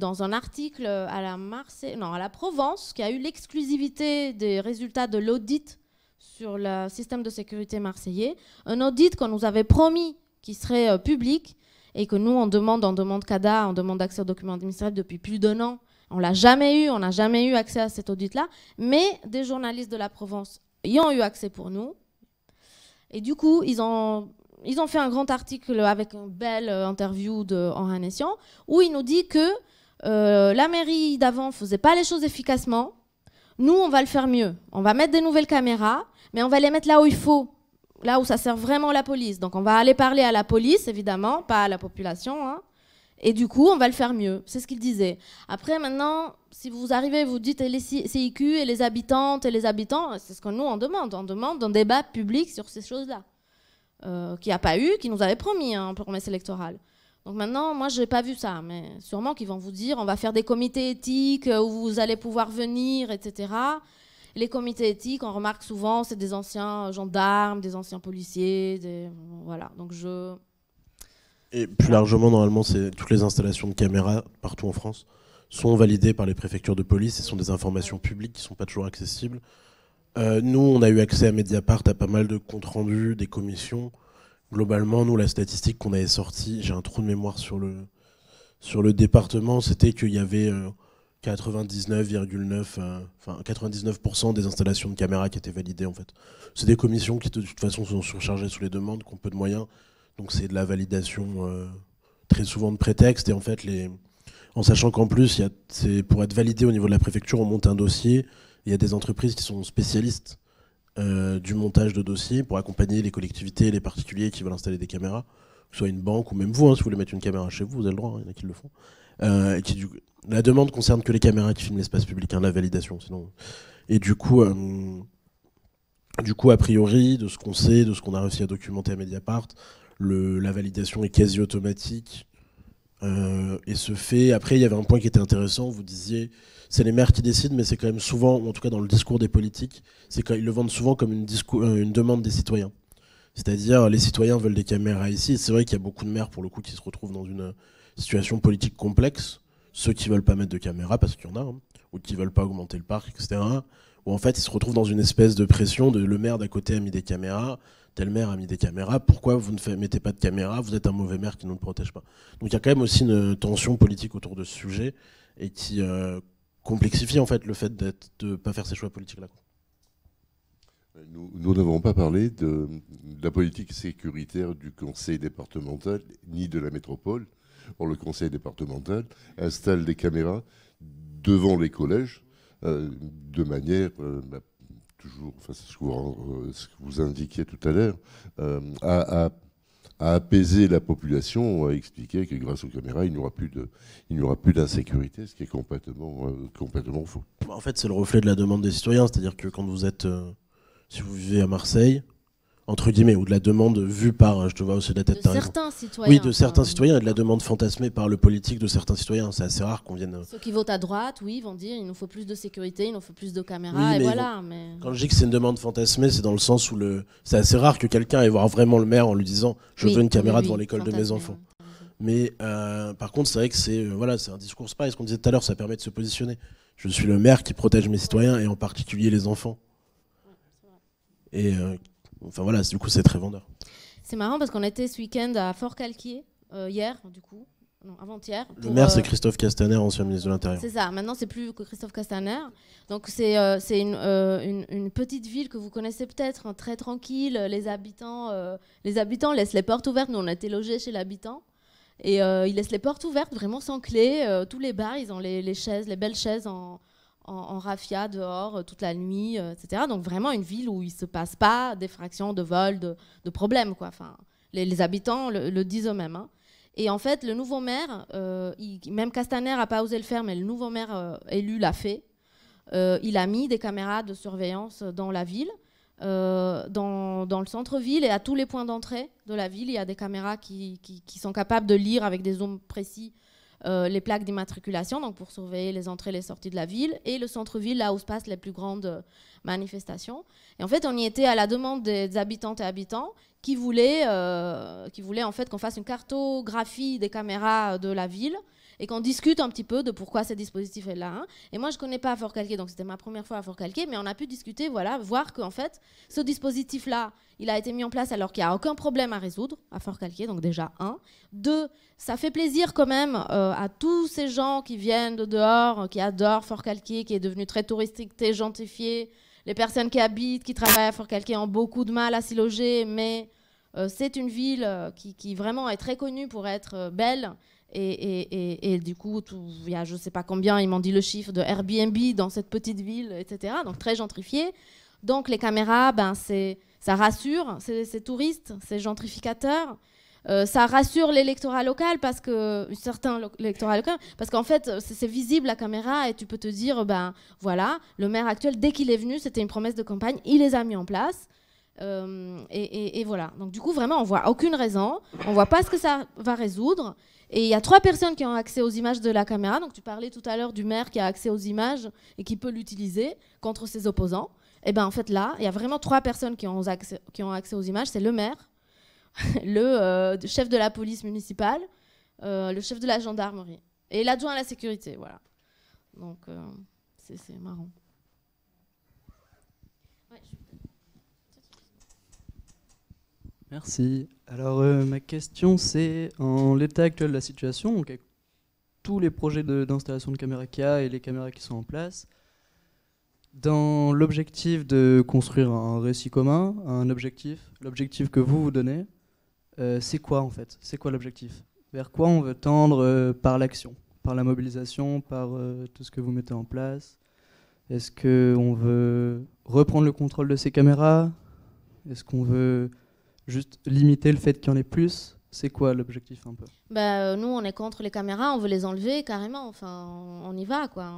dans un article à la, Marseille, non, à la Provence qui a eu l'exclusivité des résultats de l'audit sur le système de sécurité marseillais, un audit qu'on nous avait promis qui serait euh, public et que nous, on demande, on demande CADA, on demande accès aux documents administratifs depuis plus d'un an. On l'a jamais eu, on n'a jamais eu accès à cet audit-là, mais des journalistes de la Provence y ont eu accès pour nous. Et du coup, ils ont, ils ont fait un grand article avec une belle euh, interview de Henri où il nous dit que euh, la mairie d'avant ne faisait pas les choses efficacement, nous, on va le faire mieux. On va mettre des nouvelles caméras, mais on va les mettre là où il faut, là où ça sert vraiment la police. Donc on va aller parler à la police, évidemment, pas à la population. Hein. Et du coup, on va le faire mieux. C'est ce qu'il disait. Après, maintenant, si vous arrivez, vous dites les CIQ et les habitantes et les habitants, c'est ce que nous, on demande. On demande un débat public sur ces choses-là, qui euh, qu'il a pas eu, qui nous avait promis hein, en promesse électorale. Donc maintenant, moi, je n'ai pas vu ça, mais sûrement qu'ils vont vous dire, on va faire des comités éthiques euh, où vous allez pouvoir venir, etc. Les comités éthiques, on remarque souvent, c'est des anciens gendarmes, des anciens policiers, voilà. Donc je... Et plus largement, normalement, c'est toutes les installations de caméras partout en France sont validées par les préfectures de police et sont des informations publiques qui ne sont pas toujours accessibles. Euh, nous, on a eu accès à Mediapart, à pas mal de comptes rendus, des commissions globalement, nous, la statistique qu'on avait sortie, j'ai un trou de mémoire sur le, sur le département, c'était qu'il y avait 99,9, euh, 99% euh, des installations de caméras qui étaient validées en fait. C'est des commissions qui de toute façon sont surchargées sous les demandes, qui ont peu de moyens, donc c'est de la validation euh, très souvent de prétexte et en fait les, en sachant qu'en plus y pour être validé au niveau de la préfecture, on monte un dossier, il y a des entreprises qui sont spécialistes euh, du montage de dossiers pour accompagner les collectivités et les particuliers qui veulent installer des caméras, que soit une banque ou même vous, hein, si vous voulez mettre une caméra chez vous, vous avez le droit, hein, il y en a qui le font. Euh, la demande concerne que les caméras qui filment l'espace public, hein, la validation. Sinon... Et du coup, euh, du coup, a priori, de ce qu'on sait, de ce qu'on a réussi à documenter à Mediapart, la validation est quasi automatique euh, et ce fait, après, il y avait un point qui était intéressant, vous disiez, c'est les maires qui décident, mais c'est quand même souvent, en tout cas dans le discours des politiques, c'est ils le vendent souvent comme une, euh, une demande des citoyens. C'est-à-dire, les citoyens veulent des caméras ici. C'est vrai qu'il y a beaucoup de maires, pour le coup, qui se retrouvent dans une situation politique complexe. Ceux qui veulent pas mettre de caméras, parce qu'il y en a, hein, ou qui veulent pas augmenter le parc, etc. Ou en fait, ils se retrouvent dans une espèce de pression de le maire d'à côté a mis des caméras, tel maire a mis des caméras, pourquoi vous ne mettez pas de caméras Vous êtes un mauvais maire qui ne nous protège pas. Donc il y a quand même aussi une tension politique autour de ce sujet et qui euh, complexifie en fait le fait de ne pas faire ces choix politiques-là. Nous n'avons pas parlé de, la politique sécuritaire du conseil départemental ni de la métropole. Or, le conseil départemental installe des caméras devant les collèges euh, de manière euh, bah, euh, ce que vous, indiquiez tout à l'heure, à, euh, apaiser la population, à expliquer que grâce aux caméras, il n'y aura plus de, il n'y aura plus d'insécurité, ce qui est complètement, euh, complètement faux. Bah, en fait, c'est le reflet de la demande des citoyens, c'est-à-dire que quand vous êtes, si vous vivez à Marseille, entre guillemets, ou de la demande vue par, je te vois aussi de la tête, Oui, de hein. certains citoyens, et de la demande fantasmée par le politique de certains citoyens. C'est assez rare qu'on vienne. Euh, Ceux qui votent à droite, oui, vont dire il nous faut plus de sécurité, il nous faut plus de caméras, et voilà. Mais... Quand je dis que c'est une demande fantasmée, c'est dans le sens où le... c'est assez rare que quelqu'un aille voir vraiment le maire en lui disant je veux une caméra devant l'école de mes enfants. Hein. Mais euh, par contre, c'est vrai que c'est euh, voilà, c'est un discours pas. ce qu'on disait tout à l'heure, ça permet de se positionner. Je suis le maire qui protège mes citoyens et en particulier les enfants. Et Enfin voilà, du coup, c'est très vendeur. C'est marrant parce qu'on était ce week-end à Fort-Calquier, euh, hier, du coup, avant-hier. Le maire, c'est euh, Christophe Castaner, ancien ministre de l'Intérieur. C'est ça, maintenant, c'est plus que Christophe Castaner. Donc, c'est euh, c'est une, une, petite ville que vous connaissez peut-être, hein, très tranquille. Les habitants, les habitants laissent les portes ouvertes. Nous, on a été logés chez l'habitant. Et ils laissent les portes ouvertes, vraiment sans clé. tous les bars, ils ont les, les chaises, les belles chaises en, en, raffia dehors euh, toute la nuit, euh, etc. Donc vraiment une ville où il ne se passe pas des fractions de vol, de, problèmes. Quoi. Enfin, les, habitants le, disent eux-mêmes. Hein. Et en fait, le nouveau maire, euh, même Castaner n'a pas osé le faire, mais le nouveau maire élu l'a fait. il a mis des caméras de surveillance dans la ville, dans, le centre-ville et à tous les points d'entrée de la ville. Il y a des caméras qui, qui sont capables de lire avec des zooms précis euh, les plaques d'immatriculation, donc pour surveiller les entrées et les sorties de la ville, et le centre-ville, là où se passent les plus grandes euh, manifestations. Et en fait, on y était à la demande des habitantes et habitants qui voulaient, euh, qui voulaient en fait qu'on fasse une cartographie des caméras de la ville et qu'on discute un petit peu de pourquoi ce dispositif est là. Hein. Et moi, je ne connais pas Fort Calquier, donc c'était ma première fois à Fort Calquier, mais on a pu discuter, voilà, voir qu'en fait, ce dispositif-là, il a été mis en place alors qu'il n'y a aucun problème à résoudre à Fort Calquier, donc déjà un. Deux, ça fait plaisir quand même euh, à tous ces gens qui viennent de dehors, qui adorent Fort Calquier, qui est devenu très touristique, très gentifié, Les personnes qui habitent, qui travaillent à Fort calqué ont beaucoup de mal à s'y loger, mais euh, c'est une ville euh, qui, qui, vraiment est très connue pour être belle et, du coup, il y a je sais pas combien, ils m'ont dit le chiffre de Airbnb dans cette petite ville, etc. Donc très gentrifié. Donc les caméras, ben, ça rassure ces, ces touristes, ces gentrificateurs. Euh, ça rassure l'électorat local parce que certains l'électorat local parce qu'en fait c'est visible la caméra et tu peux te dire ben voilà le maire actuel dès qu'il est venu c'était une promesse de campagne il les a mis en place euh, et, voilà. Donc du coup, vraiment, on voit aucune raison, on voit pas ce que ça va résoudre. Et il y a trois personnes qui ont accès aux images de la caméra. Donc tu parlais tout à l'heure du maire qui a accès aux images et qui peut l'utiliser contre ses opposants. Et eh ben en fait là, il y a vraiment trois personnes qui ont accès, qui ont accès aux images. C'est le maire, le euh, chef de la police municipale, euh, le chef de la gendarmerie et l'adjoint à la sécurité. Voilà. Donc c'est marrant. Merci. Alors euh, ma question c'est en l'état actuel de la situation, avec tous les projets d'installation de, caméras qu'il y a et les caméras qui sont en place, dans l'objectif de construire un récit commun, un objectif, l'objectif que vous vous donnez, euh, c'est quoi en fait C'est quoi l'objectif Vers quoi on veut tendre euh, par l'action, par la mobilisation, par tout ce que vous mettez en place Est-ce qu'on veut reprendre le contrôle de ces caméras Est-ce qu'on veut juste limiter le fait qu'il y en ait plus C'est quoi l'objectif un peu bah, euh, Nous, on est contre les caméras, on veut les enlever carrément. Enfin, on, y va, quoi.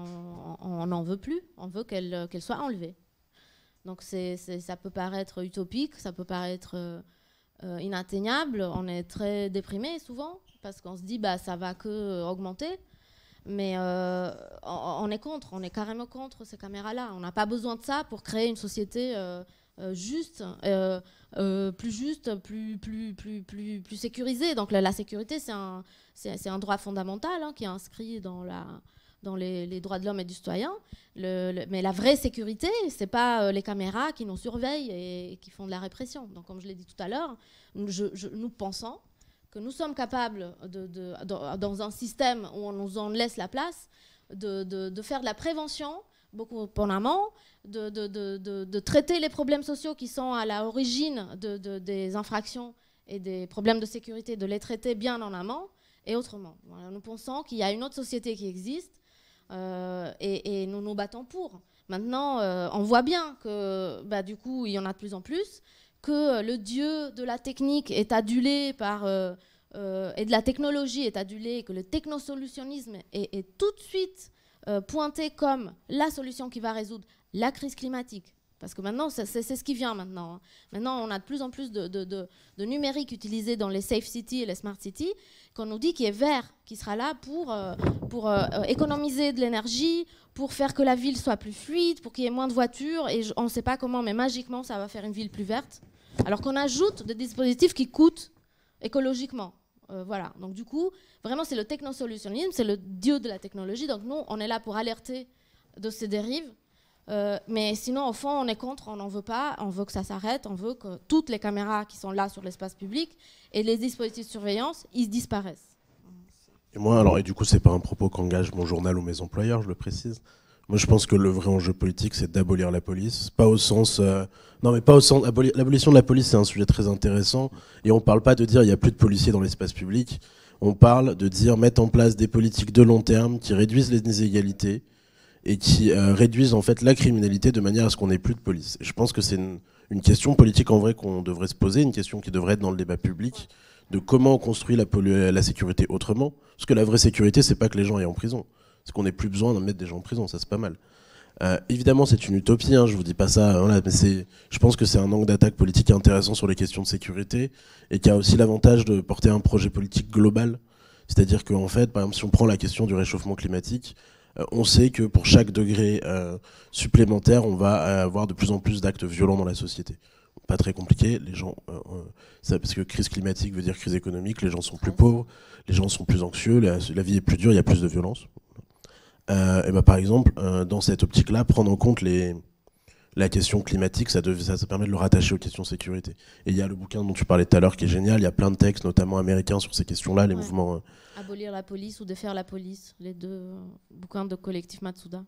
On n'en veut plus. On veut qu'elles euh, soient enlevées. Donc c'est ça peut paraître utopique, ça peut paraître euh, inatteignable. On est très déprimé souvent parce qu'on se dit bah ça va que augmenter. Mais on, est contre, on est carrément contre ces caméras-là. On n'a pas besoin de ça pour créer une société euh, juste, euh, euh, plus juste, plus, plus, plus, plus, plus sécurisé. Donc la, sécurité, c'est un, un droit fondamental hein, qui est inscrit dans la, dans les, droits de l'homme et du citoyen. mais la vraie sécurité, c'est pas les caméras qui nous surveillent et, qui font de la répression. Donc, comme je l'ai dit tout à l'heure, nous pensons que nous sommes capables, de, dans un système où on nous en laisse la place, de, faire de la prévention beaucoup en amont, de, de, de, de, traiter les problèmes sociaux qui sont à l'origine origine des infractions et des problèmes de sécurité, de les traiter bien en amont et autrement. nous pensons qu'il y a une autre société qui existe euh, et, et, nous nous battons pour. Maintenant, euh, on voit bien que bah, du coup, il y en a de plus en plus, que le dieu de la technique est adulé par... Euh, et de la technologie est adulé, que le technosolutionnisme est, est tout de suite euh, pointé comme la solution qui va résoudre la crise climatique, parce que maintenant, c'est ce qui vient maintenant. Hein. Maintenant, on a de plus en plus de, numérique utilisé dans les safe cities et les smart cities, qu'on nous dit qui est vert, qui sera là pour, euh, pour euh, économiser de l'énergie, pour faire que la ville soit plus fluide, pour qu'il y ait moins de voitures. Et on ne sait pas comment, mais magiquement, ça va faire une ville plus verte. Alors qu'on ajoute des dispositifs qui coûtent écologiquement. Euh, voilà, donc du coup, vraiment c'est le technosolutionnisme, c'est le dieu de la technologie, donc nous, on est là pour alerter de ces dérives, euh, mais sinon, au fond, on est contre, on n'en veut pas, on veut que ça s'arrête, on veut que toutes les caméras qui sont là sur l'espace public et les dispositifs de surveillance, ils disparaissent. Et moi, alors, et du coup, c'est pas un propos qu'engage mon journal ou mes employeurs, je le précise. Moi, je pense que le vrai enjeu politique, c'est d'abolir la police. Pas au sens. Euh, non, mais pas au sens. L'abolition de la police, c'est un sujet très intéressant. Et on ne parle pas de dire il n'y a plus de policiers dans l'espace public. On parle de dire mettre en place des politiques de long terme qui réduisent les inégalités et qui euh, réduisent en fait la criminalité de manière à ce qu'on n'ait plus de police. je pense que c'est une, question politique en vrai qu'on devrait se poser, une question qui devrait être dans le débat public de comment on construit la, la sécurité autrement. Parce que la vraie sécurité, c'est pas que les gens aient en prison qu'on n'ait plus besoin de mettre des gens en prison, ça c'est pas mal. Euh, évidemment, c'est une utopie, hein, je vous dis pas ça, mais c'est, je pense que c'est un angle d'attaque politique intéressant sur les questions de sécurité et qui a aussi l'avantage de porter un projet politique global. C'est-à-dire qu'en fait, par exemple, si on prend la question du réchauffement climatique, euh, on sait que pour chaque degré euh, supplémentaire, on va avoir de plus en plus d'actes violents dans la société. Pas très compliqué, les gens, parce que crise climatique veut dire crise économique, les gens sont plus ah pauvres, les gens sont plus anxieux, la vie est plus dure, il y a plus de violence. Euh, ben, par exemple, euh, dans cette optique-là, prendre en compte les, la question climatique, ça, permet de le rattacher aux questions sécurité. Et il y a le bouquin dont tu parlais tout à l'heure qui est génial, il y a plein de textes, notamment américains, sur ces questions-là, les mouvements... Euh. Abolir la police ou défaire la police, les deux bouquins de collectif Matsuda.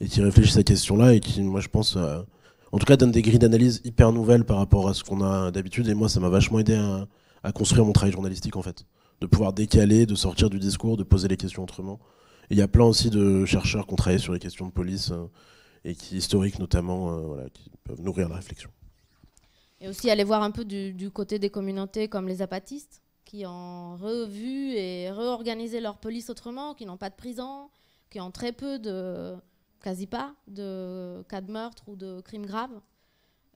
Et qui réfléchissent à ces questions-là et qui, moi je pense, en tout cas donnent des grilles d'analyse hyper nouvelles par rapport à ce qu'on a d'habitude. Et moi, ça m'a vachement aidé à, construire mon travail journalistique, en fait. De pouvoir décaler, de sortir du discours, de poser les questions autrement. Il y a plein aussi de chercheurs qui ont travaillé sur les questions de police euh, et qui historiques notamment, euh, qui peuvent nourrir la réflexion. Et aussi aller voir un peu du, côté des communautés comme les apatistes, qui ont revu et réorganisé leur police autrement, qui n'ont pas de prison, qui ont très peu de, quasi pas, de cas de meurtre ou de crimes graves.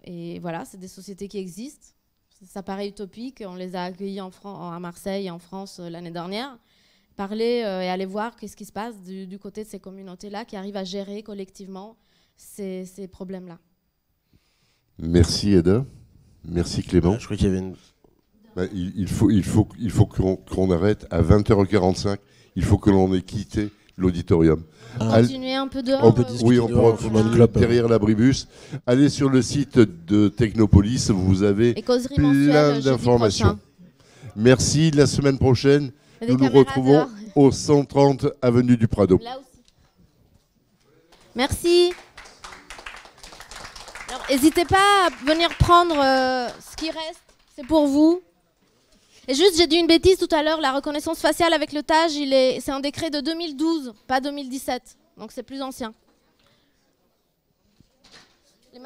Et voilà, c'est des sociétés qui existent. Ça paraît utopique. On les a accueillis à Marseille et en France euh, l'année dernière parler euh, et aller voir qu'est-ce qui se passe du, côté de ces communautés-là qui arrivent à gérer collectivement ces, problèmes-là. Merci Eda. Merci Clément. je crois qu'il y bah, il, faut, il faut, il faut qu'on arrête à 20h45. Il faut que l'on ait quitté l'auditorium. un peu dehors. oui, on pourra derrière Allez sur le site de Technopolis, vous avez plein d'informations. Merci. La semaine prochaine, nous nous retrouvons au 130 avenue du Prado. Merci. N'hésitez pas à venir prendre euh, ce qui reste, c'est pour vous. Et juste, j'ai dit une bêtise tout à l'heure, la reconnaissance faciale avec le TAGE, c'est un décret de 2012, pas 2017, donc c'est plus ancien. Les